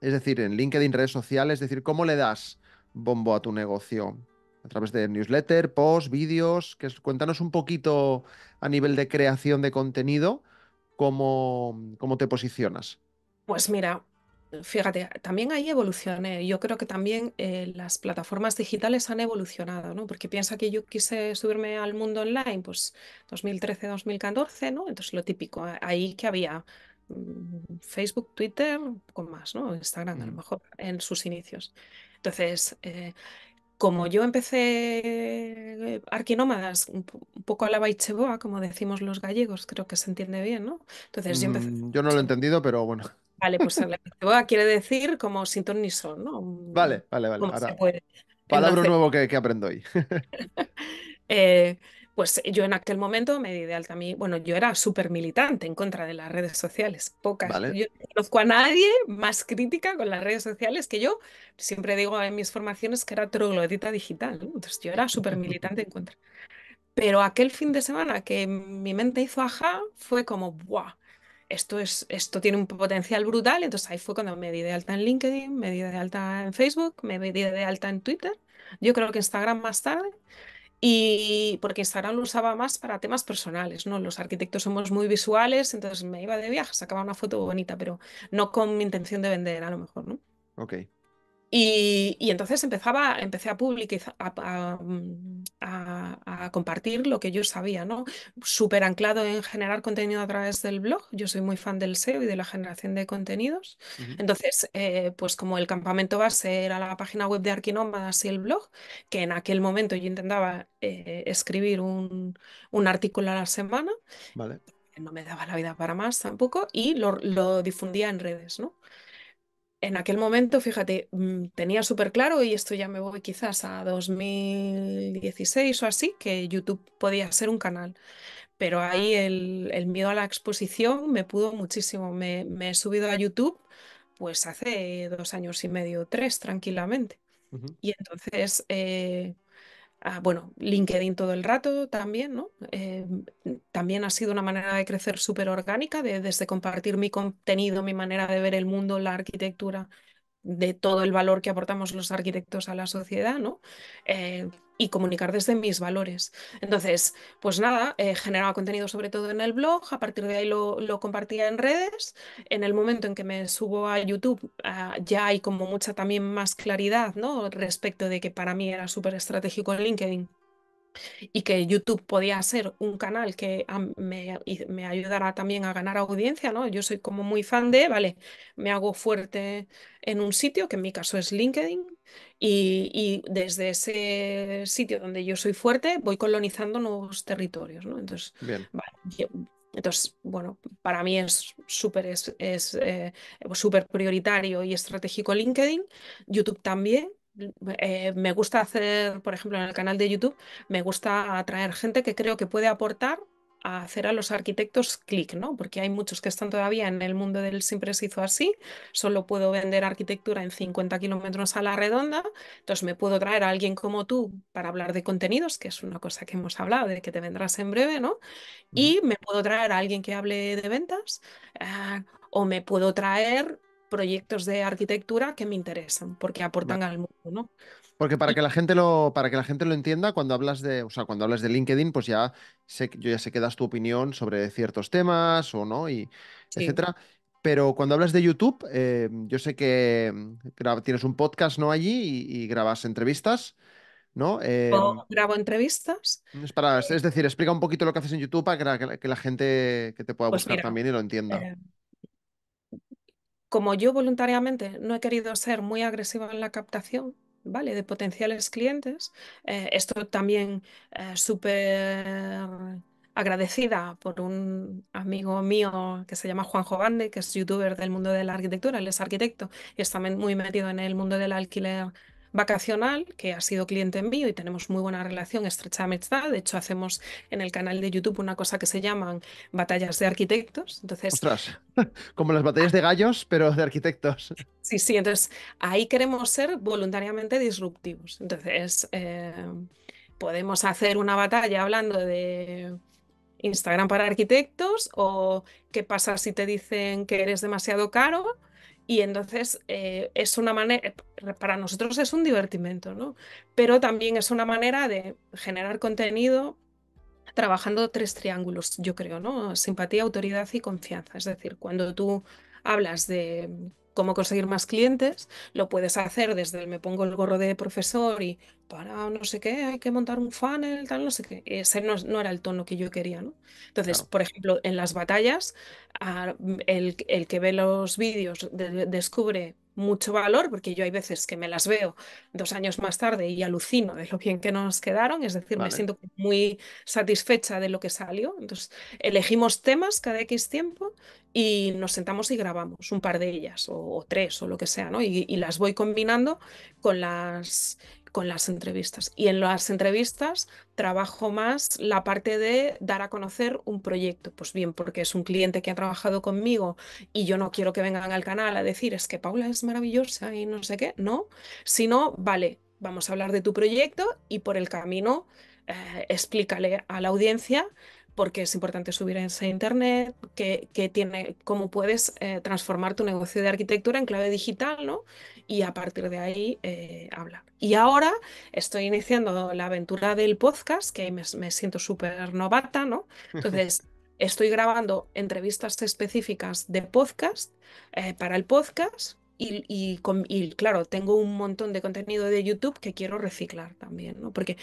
es decir, en LinkedIn, redes sociales, es decir, ¿cómo le das bombo a tu negocio? A través de newsletter, posts, vídeos, que cuéntanos un poquito a nivel de creación de contenido, cómo, cómo te posicionas. Pues mira, fíjate, también hay evolucioné. Yo creo que también eh, las plataformas digitales han evolucionado, ¿no? Porque piensa que yo quise subirme al mundo online, pues 2013, 2014, ¿no? Entonces lo típico, ahí que había mm, Facebook, Twitter, con más, ¿no? Instagram a lo mm. mejor en sus inicios. Entonces, eh, como yo empecé eh, Arquinómadas un poco a la baicheboa, como decimos los gallegos, creo que se entiende bien, ¿no? Entonces yo empecé... Mm, yo no lo he entendido, pero bueno. Vale, pues la boda quiere decir como sin ton ni son, ¿no? Vale, vale, vale. Ahora, palabra nuevo que, que, aprendo hoy. <laughs> Eh, pues yo en aquel momento me di de alta a mí, bueno, yo era súper militante en contra de las redes sociales, pocas. Yo no conozco a nadie más crítica con las redes sociales que yo. Siempre digo en mis formaciones que era troglodita digital, entonces yo era súper militante en contra. Pero aquel fin de semana que mi mente hizo aja fue como, ¡buah! esto, es, esto tiene un potencial brutal. Entonces ahí fue cuando me di de alta en LinkedIn, me di de alta en Facebook, me di de alta en Twitter. Yo creo que Instagram más tarde. Y porque Instagram lo usaba más para temas personales, ¿no? Los arquitectos somos muy visuales, entonces me iba de viaje, sacaba una foto bonita, pero no con mi intención de vender, a lo mejor, ¿no? Ok. Y, entonces empezaba, empecé a publicar, mm, a, compartir lo que yo sabía, ¿no? Súper anclado en generar contenido a través del blog. Yo soy muy fan del SEO y de la generación de contenidos. Entonces, eh, pues como el campamento base era la página web de Arquinómadas y el blog, que en aquel momento yo intentaba eh, escribir un, artículo a la semana. No me daba la vida para más tampoco y lo, lo difundía en redes, ¿no? en aquel momento, fíjate, mm, tenía súper claro, y esto ya me voy quizás a 2016 o así, que YouTube podía ser un canal. Pero ahí el, miedo a la exposición me pudo muchísimo. Me, he subido a YouTube pues hace dos años y medio, tres tranquilamente. Y entonces eh, Ah, bueno, LinkedIn todo el rato también, ¿no? Eh, también ha sido una manera de crecer súper orgánica, de, desde compartir mi contenido, mi manera de ver el mundo, la arquitectura, de todo el valor que aportamos los arquitectos a la sociedad, ¿no? Eh, y comunicar desde mis valores. Entonces, pues nada, eh, generaba contenido sobre todo en el blog, a partir de ahí lo, compartía en redes. En el momento en que me subo a YouTube ah, ya hay como mucha también más claridad ¿no? respecto de que para mí era súper estratégico en LinkedIn y que YouTube podía ser un canal que me, ayudara también a ganar audiencia, ¿no? Yo soy como muy fan de, vale, me hago fuerte en un sitio, que en mi caso es LinkedIn, y, desde ese sitio donde yo soy fuerte voy colonizando nuevos territorios, ¿no? Entonces, entonces, bueno, para mí es súper es, eh, prioritario y estratégico LinkedIn, YouTube también, eh, me gusta hacer, por ejemplo, en el canal de YouTube, me gusta atraer gente que creo que puede aportar a hacer a los arquitectos clic, ¿no? Porque hay muchos que están todavía en el mundo del siempre se hizo así, solo puedo vender arquitectura en 50 kilómetros a la redonda, entonces me puedo traer a alguien como tú para hablar de contenidos, que es una cosa que hemos hablado, de que te vendrás en breve, ¿no? Y me puedo traer a alguien que hable de ventas, eh, o me puedo traer proyectos de arquitectura que me interesan, porque aportan al mundo, ¿no? Porque para que la gente lo, para que la gente lo entienda, cuando hablas de, o sea, cuando hablas de LinkedIn, pues ya sé, yo ya sé que das tu opinión sobre ciertos temas o no, y etcétera. Pero cuando hablas de YouTube, eh, yo sé que tienes un podcast, ¿no? Allí y, grabas entrevistas. ¿no? Em, grabo entrevistas. Es, decir, explica un poquito lo que haces en YouTube para que la, gente que te pueda pues buscar también y lo entienda. Eh, como yo voluntariamente no he querido ser muy agresiva en la captación, ¿vale? De potenciales clientes, eh, esto también eh, súper agradecida por un amigo mío que se llama Juan Jovande, que es youtuber del mundo de la arquitectura, él es arquitecto y está muy metido en el mundo del alquiler vacacional, que ha sido cliente en vivo y tenemos muy buena relación, estrecha amistad. De hecho, hacemos en el canal de YouTube una cosa que se llaman batallas de arquitectos. Entonces, Ostras, <laughs> como las batallas de gallos, pero de arquitectos. Sí, sí, entonces ahí queremos ser voluntariamente disruptivos. Entonces, eh, podemos hacer una batalla hablando de... Instagram para arquitectos o qué pasa si te dicen que eres demasiado caro y entonces eh, es una manera, eh, para nosotros es un divertimento, ¿no? Pero también es una manera de generar contenido trabajando tres triángulos, yo creo, ¿no? Simpatía, autoridad y confianza. Es decir, cuando tú hablas de cómo conseguir más clientes, lo puedes hacer desde el me pongo el gorro de profesor y para no sé qué, hay que montar un funnel, tal, no sé qué. Ese no, era el tono que yo quería, ¿no? Entonces, por ejemplo, en las batallas, ah, el, que ve los vídeos descubre mucho valor, porque yo hay veces que me las veo dos años más tarde y alucino de lo bien que nos quedaron, es decir, me siento muy satisfecha de lo que salió. Entonces, elegimos temas cada X tiempo y nos sentamos y grabamos un par de ellas o, tres o lo que sea, ¿no? y las voy combinando con las con las entrevistas. Y en las entrevistas trabajo más la parte de dar a conocer un proyecto. Pues bien, porque es un cliente que ha trabajado conmigo y yo no quiero que vengan al canal a decir es que Paula es maravillosa y no sé qué, no, sino, vale, vamos a hablar de tu proyecto y por el camino eh, explícale a la audiencia porque es importante subir a internet, que, tiene, cómo puedes eh, transformar tu negocio de arquitectura en clave digital, ¿no? Y a partir de ahí eh, hablar. Y ahora estoy iniciando la aventura del podcast, que me, siento súper novata, ¿no? <laughs> Entonces, estoy grabando entrevistas específicas de podcast eh, para el podcast y, claro, tengo un montón de contenido de YouTube que quiero reciclar también, ¿no? Porque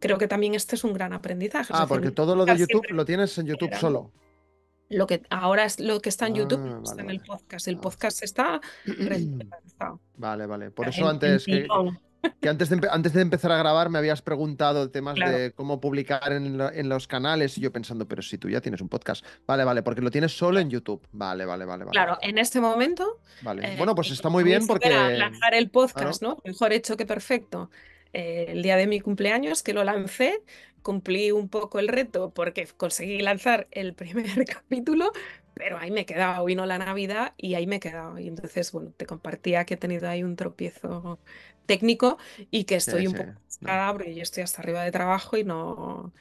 creo que también este es un gran aprendizaje. Ah, porque todo lo de YouTube lo tienes en YouTube solo. Lo que ahora es lo que está en YouTube ah, está en el podcast. El podcast está <clears throat> Vale, vale. Por eso antes que, <laughs> Que antes de, antes de empezar a grabar me habías preguntado temas de cómo publicar en, en, los canales y yo pensando, pero si tú ya tienes un podcast. Vale, vale, porque lo tienes solo en YouTube. Vale, vale, vale. Claro, en este momento. Vale. Eh, bueno, pues está muy bien porque. lanzar el podcast, ¿no? Mejor hecho que perfecto. Eh, el día de mi cumpleaños que lo lancé, cumplí un poco el reto porque conseguí lanzar el <laughs> primer capítulo, pero ahí me quedaba quedado, vino la Navidad y ahí me he quedado. Y entonces, bueno, te compartía que he tenido ahí un tropiezo técnico y que estoy un poco cansada y yo estoy hasta arriba de trabajo y no,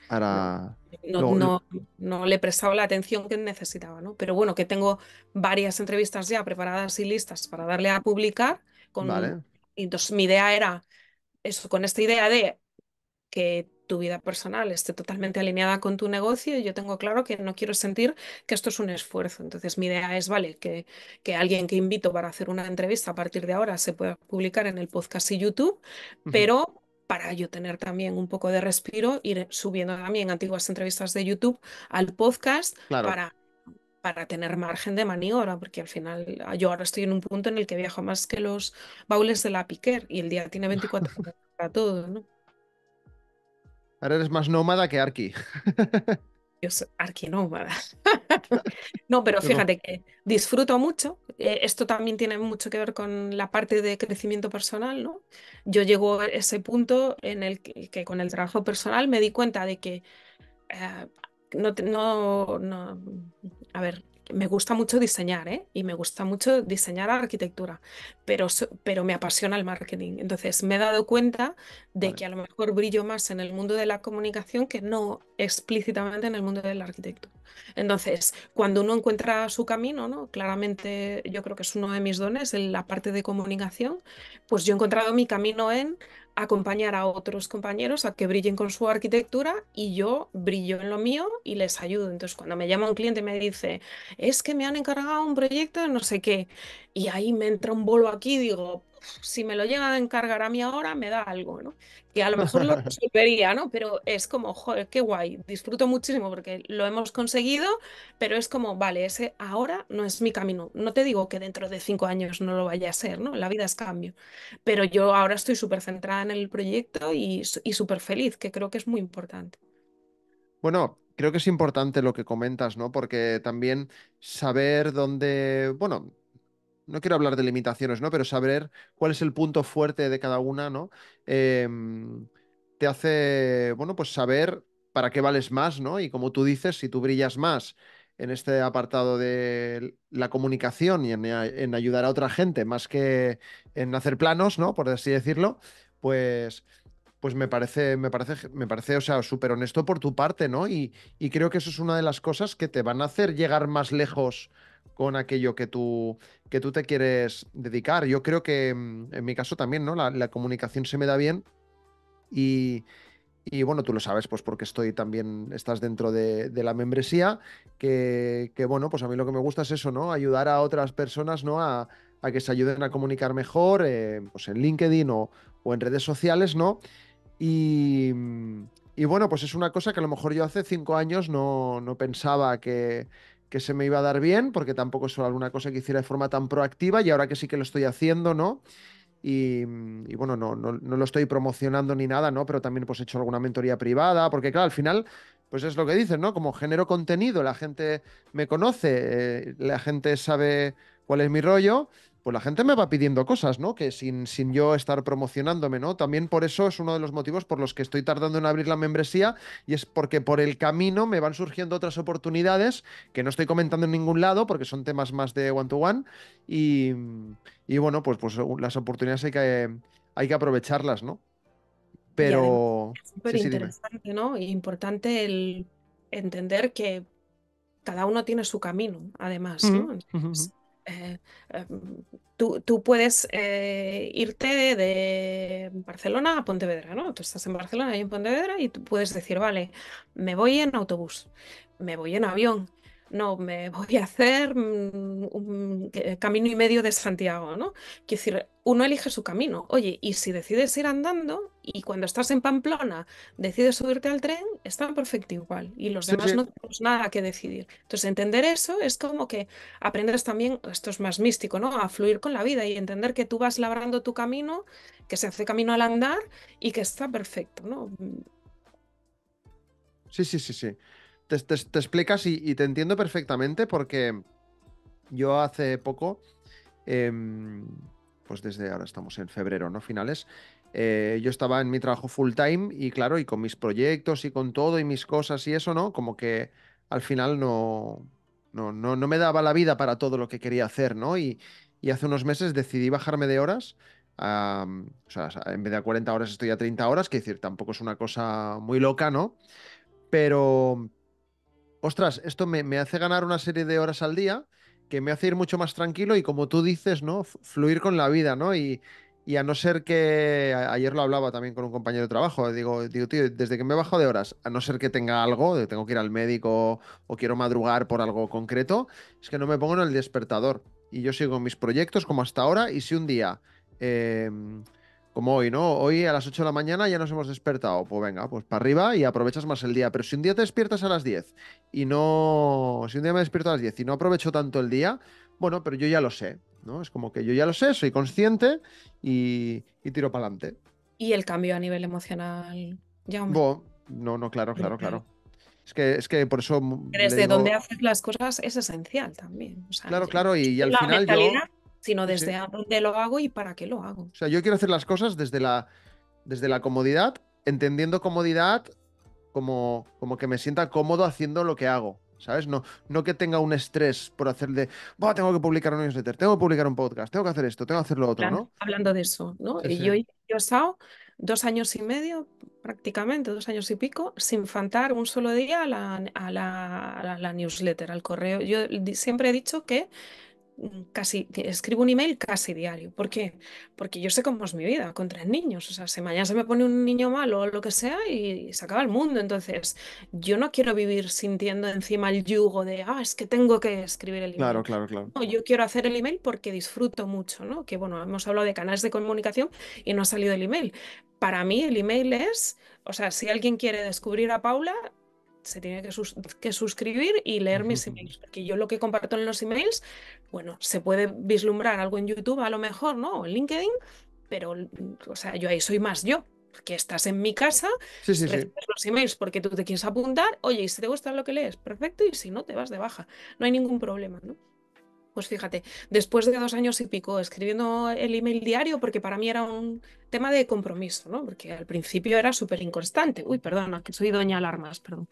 no, no, le he prestado la atención que necesitaba, ¿no? Pero bueno, que tengo varias entrevistas ya preparadas y listas para darle a publicar. Con, entonces mi idea era eso, con esta idea de que tu vida personal esté totalmente alineada con tu negocio y yo tengo claro que no quiero sentir que esto es un esfuerzo. Entonces mi idea es, vale, que, que alguien que invito para hacer una entrevista a partir de ahora se pueda publicar en el podcast y YouTube, pero para yo tener también un poco de respiro, ir subiendo también antiguas entrevistas de YouTube al podcast para para tener margen de maniobra, porque al final ah, yo ahora estoy en un punto en el que viajo más que los baules de la Piquer y el día tiene 24 <laughs> horas para todo, ¿no? Ahora eres más nómada que arqui. <laughs> Yo soy nómada. <laughs> <laughs> no, pero fíjate que disfruto mucho. Eh, esto también tiene mucho que ver con la parte de crecimiento personal, ¿no? Yo llego a ese punto en el que, con el trabajo personal me di cuenta de que eh, no, a ver, me gusta mucho diseñar, ¿eh? Y me gusta mucho diseñar arquitectura, pero, pero me apasiona el marketing. Entonces me he dado cuenta de que a lo mejor brillo más en el mundo de la comunicación que no explícitamente en el mundo del arquitecto. Entonces, cuando uno encuentra su camino, ¿no? Claramente yo creo que es uno de mis dones en la parte de comunicación, pues yo he encontrado mi camino en acompañar a otros compañeros a que brillen con su arquitectura y yo brillo en lo mío y les ayudo. Entonces, cuando me llama un cliente y me dice, es que me han encargado un proyecto de no sé qué, y ahí me entra un bolo aquí digo, si me lo llega a encargar a mí ahora, me da algo, ¿no? Que a lo mejor lo supería, <laughs> ¿no? Pero es como, joder, qué guay, disfruto muchísimo porque lo hemos conseguido, pero es como, vale, ese ahora no es mi camino. No te digo que dentro de cinco años no lo vaya a ser, ¿no? La vida es cambio. Pero yo ahora estoy súper centrada en el proyecto y, y súper feliz, que creo que es muy importante. Bueno, creo que es importante lo que comentas, ¿no? Porque también saber dónde, bueno, no quiero hablar de limitaciones, ¿no? Pero saber cuál es el punto fuerte de cada una, ¿no? Em, te hace, bueno, pues saber para qué vales más, ¿no? Y como tú dices, si tú brillas más en este apartado de la comunicación y en, ayudar a otra gente más que en hacer planos, ¿no? Por así decirlo, pues pues me parece, me parece, me parece, o sea, súper honesto por tu parte, ¿no? Y, y, creo que eso es una de las cosas que te van a hacer llegar más lejos con aquello que tú, que tú te quieres dedicar. Yo creo que mm, en mi caso también, ¿no? La, comunicación se me da bien y, y, bueno, tú lo sabes, pues porque estoy también, estás dentro de, la membresía, que, que, bueno, pues a mí lo que me gusta es eso, ¿no? Ayudar a otras personas, ¿no? A, que se ayuden a comunicar mejor, eh, pues en LinkedIn o, o, en redes sociales, ¿no? Y, mm, y bueno, pues es una cosa que a lo mejor yo hace cinco años no, no pensaba que, que se me iba a dar bien, porque tampoco es alguna cosa que hiciera de forma tan proactiva y ahora que sí que lo estoy haciendo, ¿no? Y, bueno, no, no, lo estoy promocionando ni nada, ¿no? Pero también pues he hecho alguna mentoría privada, porque claro, al final, pues es lo que dices, ¿no? Como genero contenido, la gente me conoce, eh, la gente sabe cuál es mi rollo, pues la gente me va pidiendo cosas, ¿no? Que sin, sin yo estar promocionándome, ¿no? También por eso es uno de los motivos por los que estoy tardando en abrir la membresía y es porque por el camino me van surgiendo otras oportunidades que no estoy comentando en ningún lado porque son temas más de one-to-one y, bueno, pues, pues las oportunidades hay que, hay que aprovecharlas, ¿no? Pero... Es súper interesante, ¿no? importante el entender que cada uno tiene su camino, además, ¿no? Eh, eh, tú, tú, puedes eh, irte de Barcelona a Pontevedra, ¿no? Tú estás en Barcelona y en Pontevedra y tú puedes decir, vale, me voy en autobús, me voy en avión, no, me <laughs> voy a hacer mm, un, camino y medio de Santiago, ¿no? Quiero decir, uno elige su camino. Oye, y si decides ir andando y cuando estás en Pamplona decides subirte al tren, está perfecto igual y los demás no tenemos nada que decidir. Entonces, entender eso es como que aprendes también, esto es más místico, ¿no? A fluir con la vida y entender que tú vas labrando tu camino, que se hace camino al andar y que está perfecto, ¿no? Sí, sí, sí, sí te, explicas y, te entiendo perfectamente porque yo hace poco, em, pues desde ahora estamos en febrero, ¿no? Finales, eh, yo estaba en mi trabajo full time y claro, y con mis proyectos y con todo y mis cosas y eso, ¿no? Como que al final no, no, me daba la vida para todo lo que quería hacer, ¿no? Y, hace unos meses decidí bajarme de horas. o sea, en vez de a 40 horas estoy a 30 horas, que decir, tampoco es una cosa muy loca, ¿no? Pero, ostras, esto me, hace ganar una serie de horas al día, que me hace ir mucho más tranquilo y como tú dices, ¿no? Fluir con la vida, ¿no? Y, a no ser que, ayer lo hablaba también con un compañero de trabajo, digo, digo, tío, desde que me bajo de horas, a no ser que tenga algo, tengo que ir al médico o quiero madrugar por algo concreto, es que no me pongo en el despertador. Y yo sigo mis proyectos como hasta ahora y si un día... Em, como hoy, ¿no? Hoy a las 8 de la mañana ya nos hemos despertado. Pues venga, pues para arriba y aprovechas más el día. Pero si un día te despiertas a las 10 y no. Si un día me despierto a las 10 y no aprovecho tanto el día, bueno, pero yo ya lo sé, ¿no? Es como que yo ya lo sé, soy consciente y, tiro para adelante. Y el cambio a nivel emocional, ya. no, no, claro, claro, claro. Es que, es que por eso. Desde dónde donde haces las cosas es esencial también. claro, claro, y, al final sino desde dónde lo hago y para qué lo hago. O sea, yo quiero hacer las cosas desde la, desde la comodidad, entendiendo comodidad como, como que me sienta cómodo haciendo lo que hago. ¿Sabes? No, no que tenga un estrés por hacer de, tengo que publicar un newsletter, tengo que publicar un podcast, tengo que hacer esto, tengo que hacer lo otro, ¿no? Hablando de eso, ¿no? y Yo, yo he estado dos años y medio, prácticamente dos años y pico, sin faltar un solo día a la, a la, a la newsletter, al correo. Yo siempre he dicho que casi, escribo un email casi diario. ¿Por qué? Porque yo sé cómo es mi vida con tres niños. O sea, si mañana se me pone un niño malo o lo que sea y se acaba el mundo. Entonces, yo no quiero vivir sintiendo encima el yugo de, ah, es que tengo que escribir el email. Claro, claro, claro. No, yo quiero hacer el email porque disfruto mucho, ¿no? Que bueno, hemos hablado de canales de comunicación y no ha salido el email. Para mí el email es, o sea, si alguien quiere descubrir a Paula, se tiene que, suscribir y leer mis emails. Porque yo lo que comparto en los emails, bueno, se puede vislumbrar algo en YouTube a lo mejor, ¿no? O en LinkedIn, pero, o sea, yo ahí soy más yo. que estás en mi casa, recibes los emails porque tú te quieres apuntar, oye, y si te gusta lo que lees, perfecto, y si no, te vas de baja. No hay ningún problema, ¿no? Pues fíjate, después de dos años y pico escribiendo el email diario, porque para mí era un tema de compromiso, ¿no? Porque al principio era súper inconstante. Uy, perdona, que soy doña alarmas, perdón.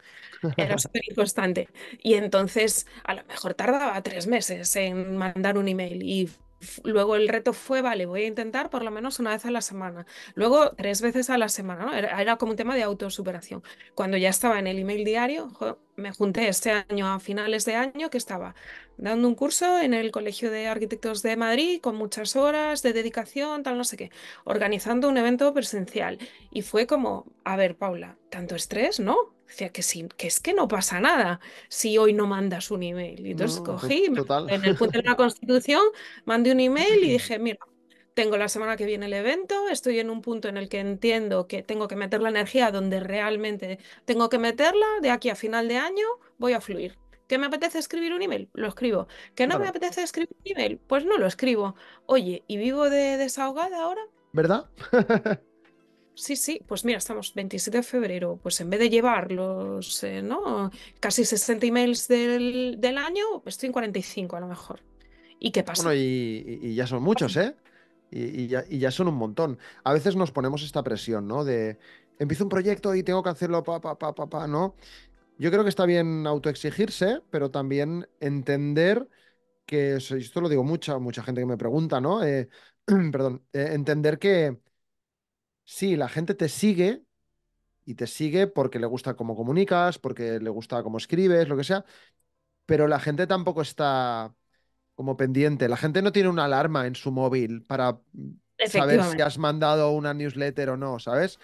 Era súper <laughs> inconstante. Y entonces a lo mejor tardaba tres meses en mandar un email y Luego el reto fue, vale, voy a intentar por lo menos una vez a la semana. Luego tres veces a la semana, Era, como un tema de autosuperación. Cuando ya estaba en el email diario, me junté este año a finales de año que estaba dando un curso en el Colegio de Arquitectos de Madrid con muchas horas de dedicación, tal, no sé qué, organizando un evento presencial. Y fue como, a ver, Paula, tanto estrés, ¿no? Decía que, sí, que es que no pasa nada si hoy no mandas un email. Y entonces cogí, en el punto de la <laughs> Constitución, mandé un email y <laughs> dije, mira, tengo la semana que viene el evento, estoy en un punto en el que entiendo que tengo que meter la energía donde realmente tengo que meterla, de aquí a final de año voy a fluir. ¿Que me apetece escribir un email? Lo escribo. ¿Que no me apetece escribir un email? Pues no lo escribo. Oye, ¿y vivo de desahogada ahora? ¿Verdad? <laughs> Sí, sí, pues mira, estamos 27 de febrero, pues en vez de llevar los eh, ¿no? casi 60 emails del, año, pues estoy en 45 a lo mejor. ¿Y qué pasa? Bueno, y, ya son muchos, ¿eh? Y, ya, son un montón. A veces nos ponemos esta presión, ¿no? De empiezo un proyecto y tengo que hacerlo pa, pa, pa, pa, pa, ¿no? Yo creo que está bien autoexigirse, pero también entender que, esto lo digo mucha, mucha gente que me pregunta, ¿no? Eh, <clears throat> perdón, eh, entender que sí, la gente te sigue y te sigue porque le gusta cómo comunicas, porque le gusta cómo escribes, lo que sea, pero la gente tampoco está como pendiente. La gente no tiene una alarma en su móvil para saber si has mandado una newsletter o no, ¿sabes?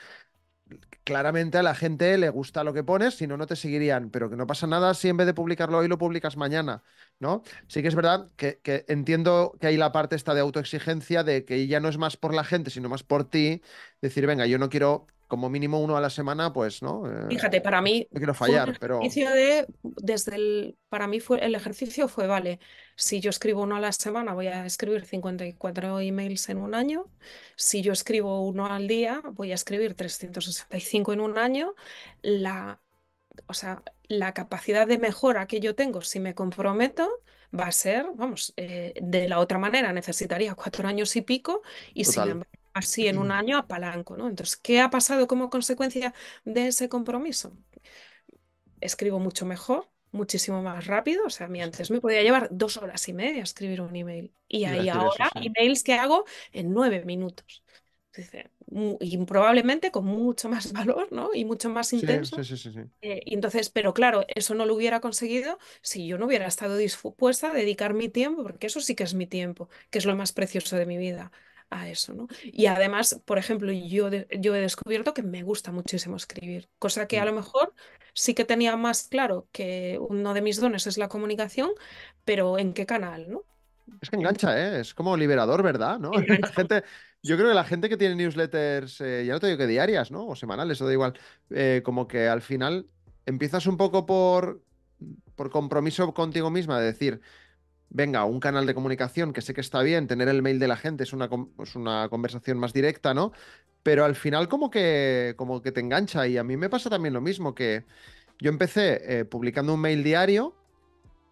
claramente a la gente le gusta lo que pones, si no, no te seguirían, pero que no pasa nada si en vez de publicarlo hoy lo publicas mañana, ¿no? Sí que es verdad que, que entiendo que hay la parte esta de autoexigencia, de que ya no es más por la gente, sino más por ti, decir, venga, yo no quiero como mínimo uno a la semana, pues, ¿no? Eh, Fíjate, para pues, mí. quiero fallar, pero. desde el, para mí fue, el ejercicio fue: vale, si yo escribo uno a la semana, voy a escribir 54 emails en un año. Si yo escribo uno al día, voy a escribir 365 en un año. La, o sea, la capacidad de mejora que yo tengo si me comprometo va a ser, vamos, eh, de la otra manera necesitaría cuatro años y pico y si así en un mm. año a ¿no? Entonces, ¿qué ha pasado como consecuencia de ese compromiso? Escribo mucho mejor, muchísimo más rápido. O sea, a mí antes me podía llevar dos horas y media a escribir un email. Y ahí ahora emails que hago en nueve minutos. y probablemente con mucho más <laughs> valor, ¿no? Y mucho más intenso. Eh, entonces, pero claro, eso no lo hubiera conseguido si yo no hubiera estado dispuesta a dedicar mi tiempo, porque eso sí que es mi tiempo, que es lo más precioso de mi vida a eso, ¿no? Y además, por ejemplo, yo, yo he descubierto que me gusta muchísimo escribir, cosa que a mm. lo mejor sí que tenía más claro que uno de mis dones es la comunicación, pero ¿en qué canal, no? Es que engancha, ¿eh? Es como liberador, ¿verdad? ¿No? <laughs> La gente, yo creo que la gente que tiene newsletters, eh, ya no te digo que diarias, ¿no? O semanales, o da igual. Eh, como que al final empiezas un poco por, por compromiso contigo misma, de decir, venga, un canal de comunicación, que sé que está bien, tener el mail de la gente es una, conversación más directa, ¿no? Pero al final como que, como que te engancha y a mí me pasa también lo mismo, que yo empecé eh, publicando un mail diario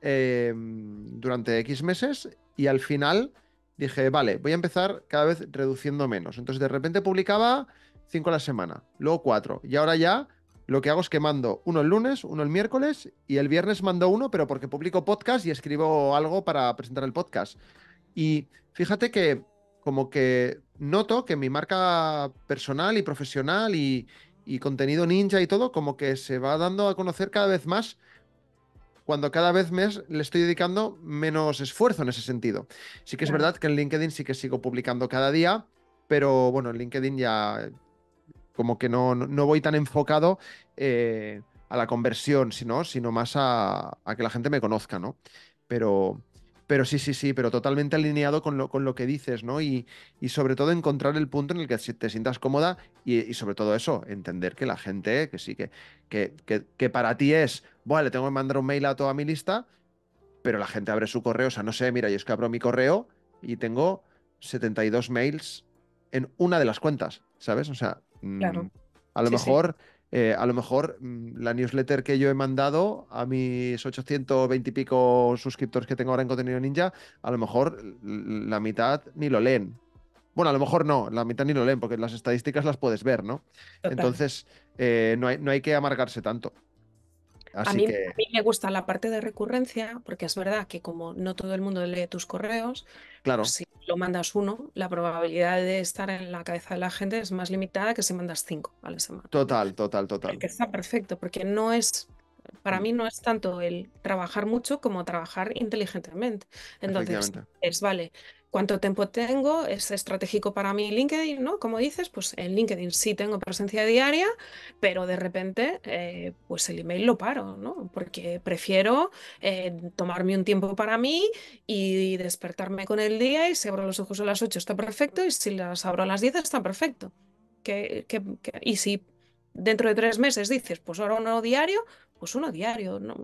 eh, durante X meses y al final dije, vale, voy a empezar cada vez reduciendo menos. Entonces de repente publicaba cinco a la semana, luego cuatro y ahora ya lo que hago es que mando uno el lunes, uno el miércoles y el viernes mando uno, pero porque publico podcast y escribo algo para presentar el podcast. Y fíjate que como que noto que mi marca personal y profesional y, contenido ninja y todo, como que se va dando a conocer cada vez más cuando cada vez mes le estoy dedicando menos esfuerzo en ese sentido. Sí que es verdad que en LinkedIn sí que sigo publicando cada día, pero bueno, en LinkedIn ya como que no, voy tan enfocado eh, a la conversión, sino, sino más a, que la gente me conozca, ¿no? Pero, pero sí, sí, sí, pero totalmente alineado con lo, que dices, ¿no? Y, sobre todo encontrar el punto en el que te sientas cómoda y, sobre todo eso, entender que la gente, que sí, que, que, que, que para ti es, bueno, le tengo que mandar un mail a toda mi lista, pero la gente abre su correo, o sea, no sé, mira, yo es que abro mi correo y tengo 72 mails en una de las cuentas, ¿sabes? O sea, Mm, eh, a lo mejor, a lo mejor la newsletter que yo he mandado a mis 820 y pico suscriptores que tengo ahora en Contenido Ninja, a lo mejor la mitad ni lo leen. Bueno, a lo mejor no, la mitad ni lo leen, porque las estadísticas las puedes ver, ¿no? Entonces, eh, no, hay, no hay que amargarse tanto a, mí, me gusta la parte de recurrencia, porque es verdad que como no todo el mundo lee tus correos, pues si lo mandas uno, la probabilidad de estar en la cabeza de la gente es más limitada que si mandas cinco a la semana. Total, total, total. Que está perfecto, porque no es, para mm. mí no es tanto el trabajar mucho como trabajar inteligentemente. Entonces, es, vale, cuánto tiempo tengo, es estratégico para mí LinkedIn, ¿no? Como dices, pues en LinkedIn sí tengo presencia diaria, pero de repente, eh, pues el email lo paro, ¿no? Porque prefiero eh, tomarme un tiempo para mí y despertarme con el día y si abro los ojos a las 8 está perfecto y si las abro a las 10 está perfecto. Que, y si dentro de tres meses dices, pues ahora uno diario, pues uno diario. No,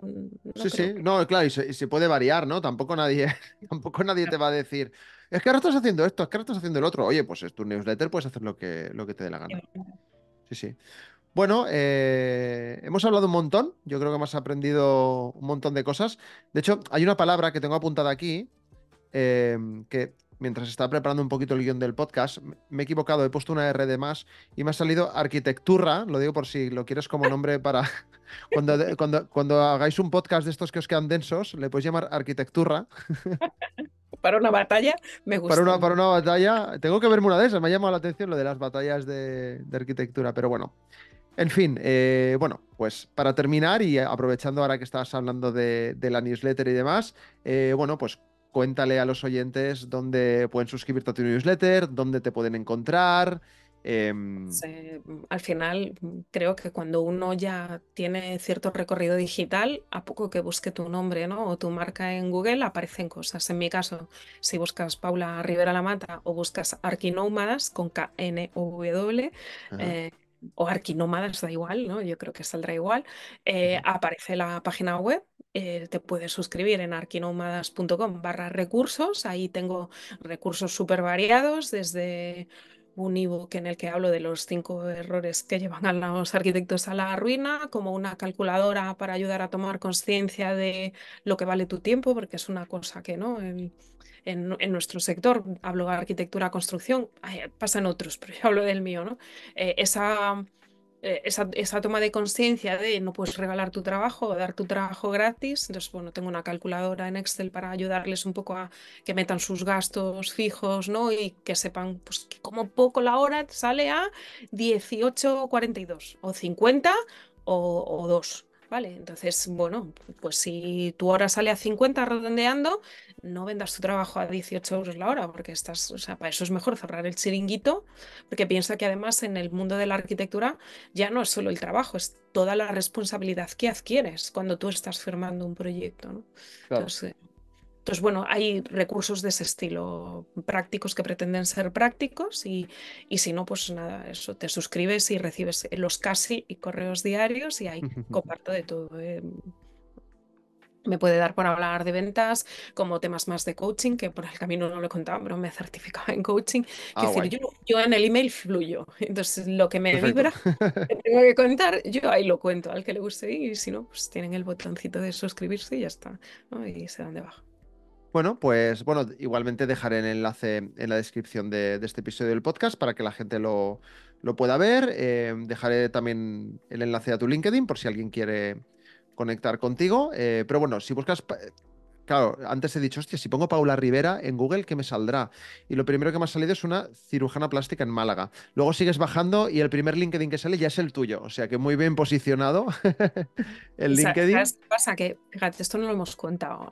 sí, sí, no, claro, y se, y se, puede variar, ¿no? Tampoco nadie, <laughs> tampoco nadie te va a decir, es que ahora estás haciendo esto, es que ahora estás haciendo el otro. Oye, pues es tu newsletter, puedes hacer lo que, lo que te dé la gana. Sí, sí. Bueno, eh, hemos hablado un montón. Yo creo que hemos aprendido un montón de cosas. De hecho, hay una palabra que tengo apuntada aquí em, que mientras estaba preparando un poquito el guión del podcast, me he equivocado, he puesto una R de más y me ha salido arquitectura. Lo digo por si lo quieres como nombre para. <laughs> cuando, cuando, cuando hagáis un podcast de estos que os quedan densos, le podéis llamar arquitectura. <laughs> para una batalla me gusta. Para una, para una batalla, tengo que verme una de esas, me ha llamado la atención lo de las batallas de, arquitectura, pero bueno. En fin, eh, bueno, pues para terminar y aprovechando ahora que estabas hablando de, la newsletter y demás, eh, bueno, pues cuéntale a los oyentes dónde pueden suscribirte a tu newsletter, dónde te pueden encontrar, Em, mm, al final, mm, creo que cuando uno ya tiene cierto recorrido digital, a poco que busque tu nombre ¿no? o tu marca en Google, aparecen cosas. En mi caso, si buscas Paula Rivera La Mata o buscas Arquinómadas con K-N-O-W, eh, o Arquinómadas, da igual, ¿no? yo creo que saldrá igual, eh, aparece la página web eh, te puedes suscribir en arquinomadas.com barra recursos. Ahí tengo recursos súper variados, desde un ebook en el que hablo de los cinco errores que llevan a los arquitectos a la ruina, como una calculadora para ayudar a tomar conciencia de lo que vale tu tiempo, porque es una cosa que no en, nuestro sector, hablo de arquitectura, construcción, pasan otros, <laughs> pero yo hablo del mío, ¿no? Eh, esa eh, esa, toma de conciencia de no puedes regalar tu trabajo, o dar tu trabajo gratis. Entonces, bueno, tengo una calculadora en Excel para ayudarles un poco a que metan sus gastos fijos, ¿no? Y que sepan, pues, que como poco la hora sale a 18,42 o 50 o, o 2. Vale, entonces, bueno, pues si tu hora sale a 50 redondeando, no vendas tu trabajo a 18 euros la hora, porque estás, o sea, para eso es mejor cerrar el chiringuito, porque piensa que además en el mundo de la arquitectura ya no es solo el trabajo, es toda la responsabilidad que adquieres cuando tú estás firmando un proyecto. ¿no? Claro. Entonces, bueno, hay recursos de ese estilo, prácticos que pretenden ser prácticos y, si no, pues nada, eso, te suscribes y recibes los casi y correos diarios y ahí comparto de todo. ¿eh? me puede dar por hablar de ventas, como temas más de coaching, que por el camino no lo he contado, pero me certificaba en coaching. Ah, decir, yo, en el email fluyo, entonces lo que me vibra, <laughs> que tengo que contar, yo ahí lo cuento al que le guste y si no, pues tienen el botoncito de suscribirse y ya está, ¿no? y se dan debajo. Bueno, pues bueno, igualmente dejaré el enlace en la descripción de, este episodio del podcast para que la gente lo, pueda ver. Eh, dejaré también el enlace a tu LinkedIn por si alguien quiere conectar contigo. Eh, pero bueno, si buscas. Eh, claro, antes he dicho, hostia, si pongo Paula Rivera en Google, ¿qué me saldrá? Y lo primero que me ha salido es una cirujana plástica en Málaga. Luego sigues bajando y el primer LinkedIn que sale ya es el tuyo. O sea que muy bien posicionado <laughs> el LinkedIn. qué pasa? Que, fíjate, esto no lo hemos contado.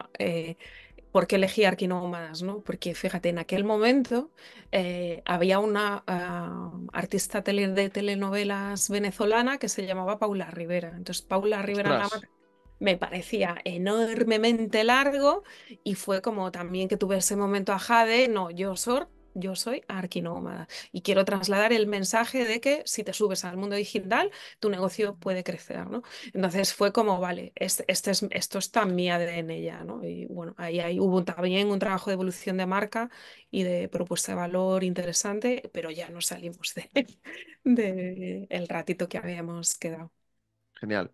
¿por qué elegí Arquinómadas, ¿no? Porque fíjate, en aquel momento eh, había una ah, artista de telenovelas venezolana que se llamaba Paula Rivera. Entonces, Paula Rivera me parecía enormemente largo y fue como también que tuve ese momento a Jade, no, yo soy yo soy arquinómada y quiero trasladar el mensaje de que si te subes al mundo digital, tu negocio puede crecer, ¿no? Entonces fue como, vale, este, es, esto está mi ADN ya, ¿no? Y bueno, ahí, ahí hubo también un trabajo de evolución de marca y de propuesta de valor interesante, pero ya no salimos del <laughs> ratito que habíamos quedado. Genial.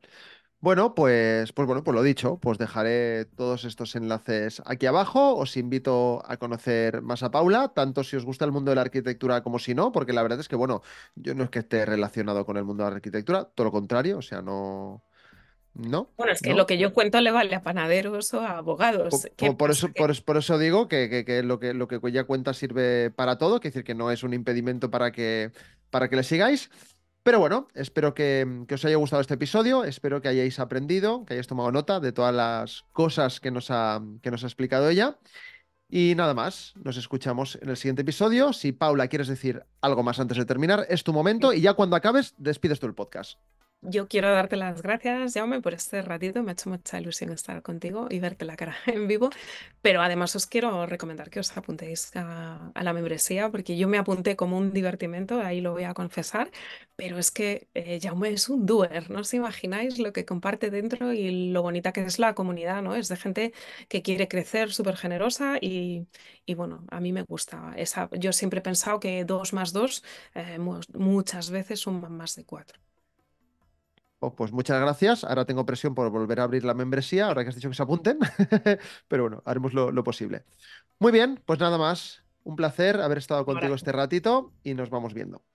Bueno, pues, pues bueno, pues lo dicho, pues dejaré todos estos enlaces aquí abajo. Os invito a conocer más a Paula, tanto si os gusta el mundo de la arquitectura como si no, porque la verdad es que, bueno, yo no es que esté relacionado con el mundo de la arquitectura, todo lo contrario, o sea, no. No. Bueno, es que lo que yo cuento le vale a panaderos o a abogados. Por, eso, por, eso digo que, lo que lo ella cuenta sirve para todo, que decir que no es un impedimento para que, para que le sigáis. Pero bueno, espero que, os haya gustado este episodio, espero que hayáis aprendido, que hayáis tomado nota de todas las cosas que nos ha, que nos ha explicado ella. Y nada más, nos escuchamos en el siguiente episodio. Si Paula quieres decir algo más antes de terminar, es tu momento y ya cuando acabes despides tú el podcast. Yo quiero darte las gracias, Jaume, por este ratito. Me ha hecho mucha ilusión estar contigo y verte la cara <laughs> en vivo. Pero además os quiero recomendar que os apuntéis a, la membresía, porque yo me apunté como un divertimento, ahí lo voy a confesar. Pero es que Yaume eh, es un doer, no os imagináis lo que comparte dentro y lo bonita que es la comunidad, ¿no? Es de gente que quiere crecer, súper generosa y, bueno, a mí me gusta. Esa, yo siempre he pensado que dos más dos eh, muchas veces suman más de cuatro. Oh, pues muchas gracias. Ahora tengo presión por volver a abrir la membresía, ahora que has dicho que se apunten. <laughs> Pero bueno, haremos lo, posible. Muy bien, pues nada más. Un placer haber estado contigo este ratito y nos vamos viendo.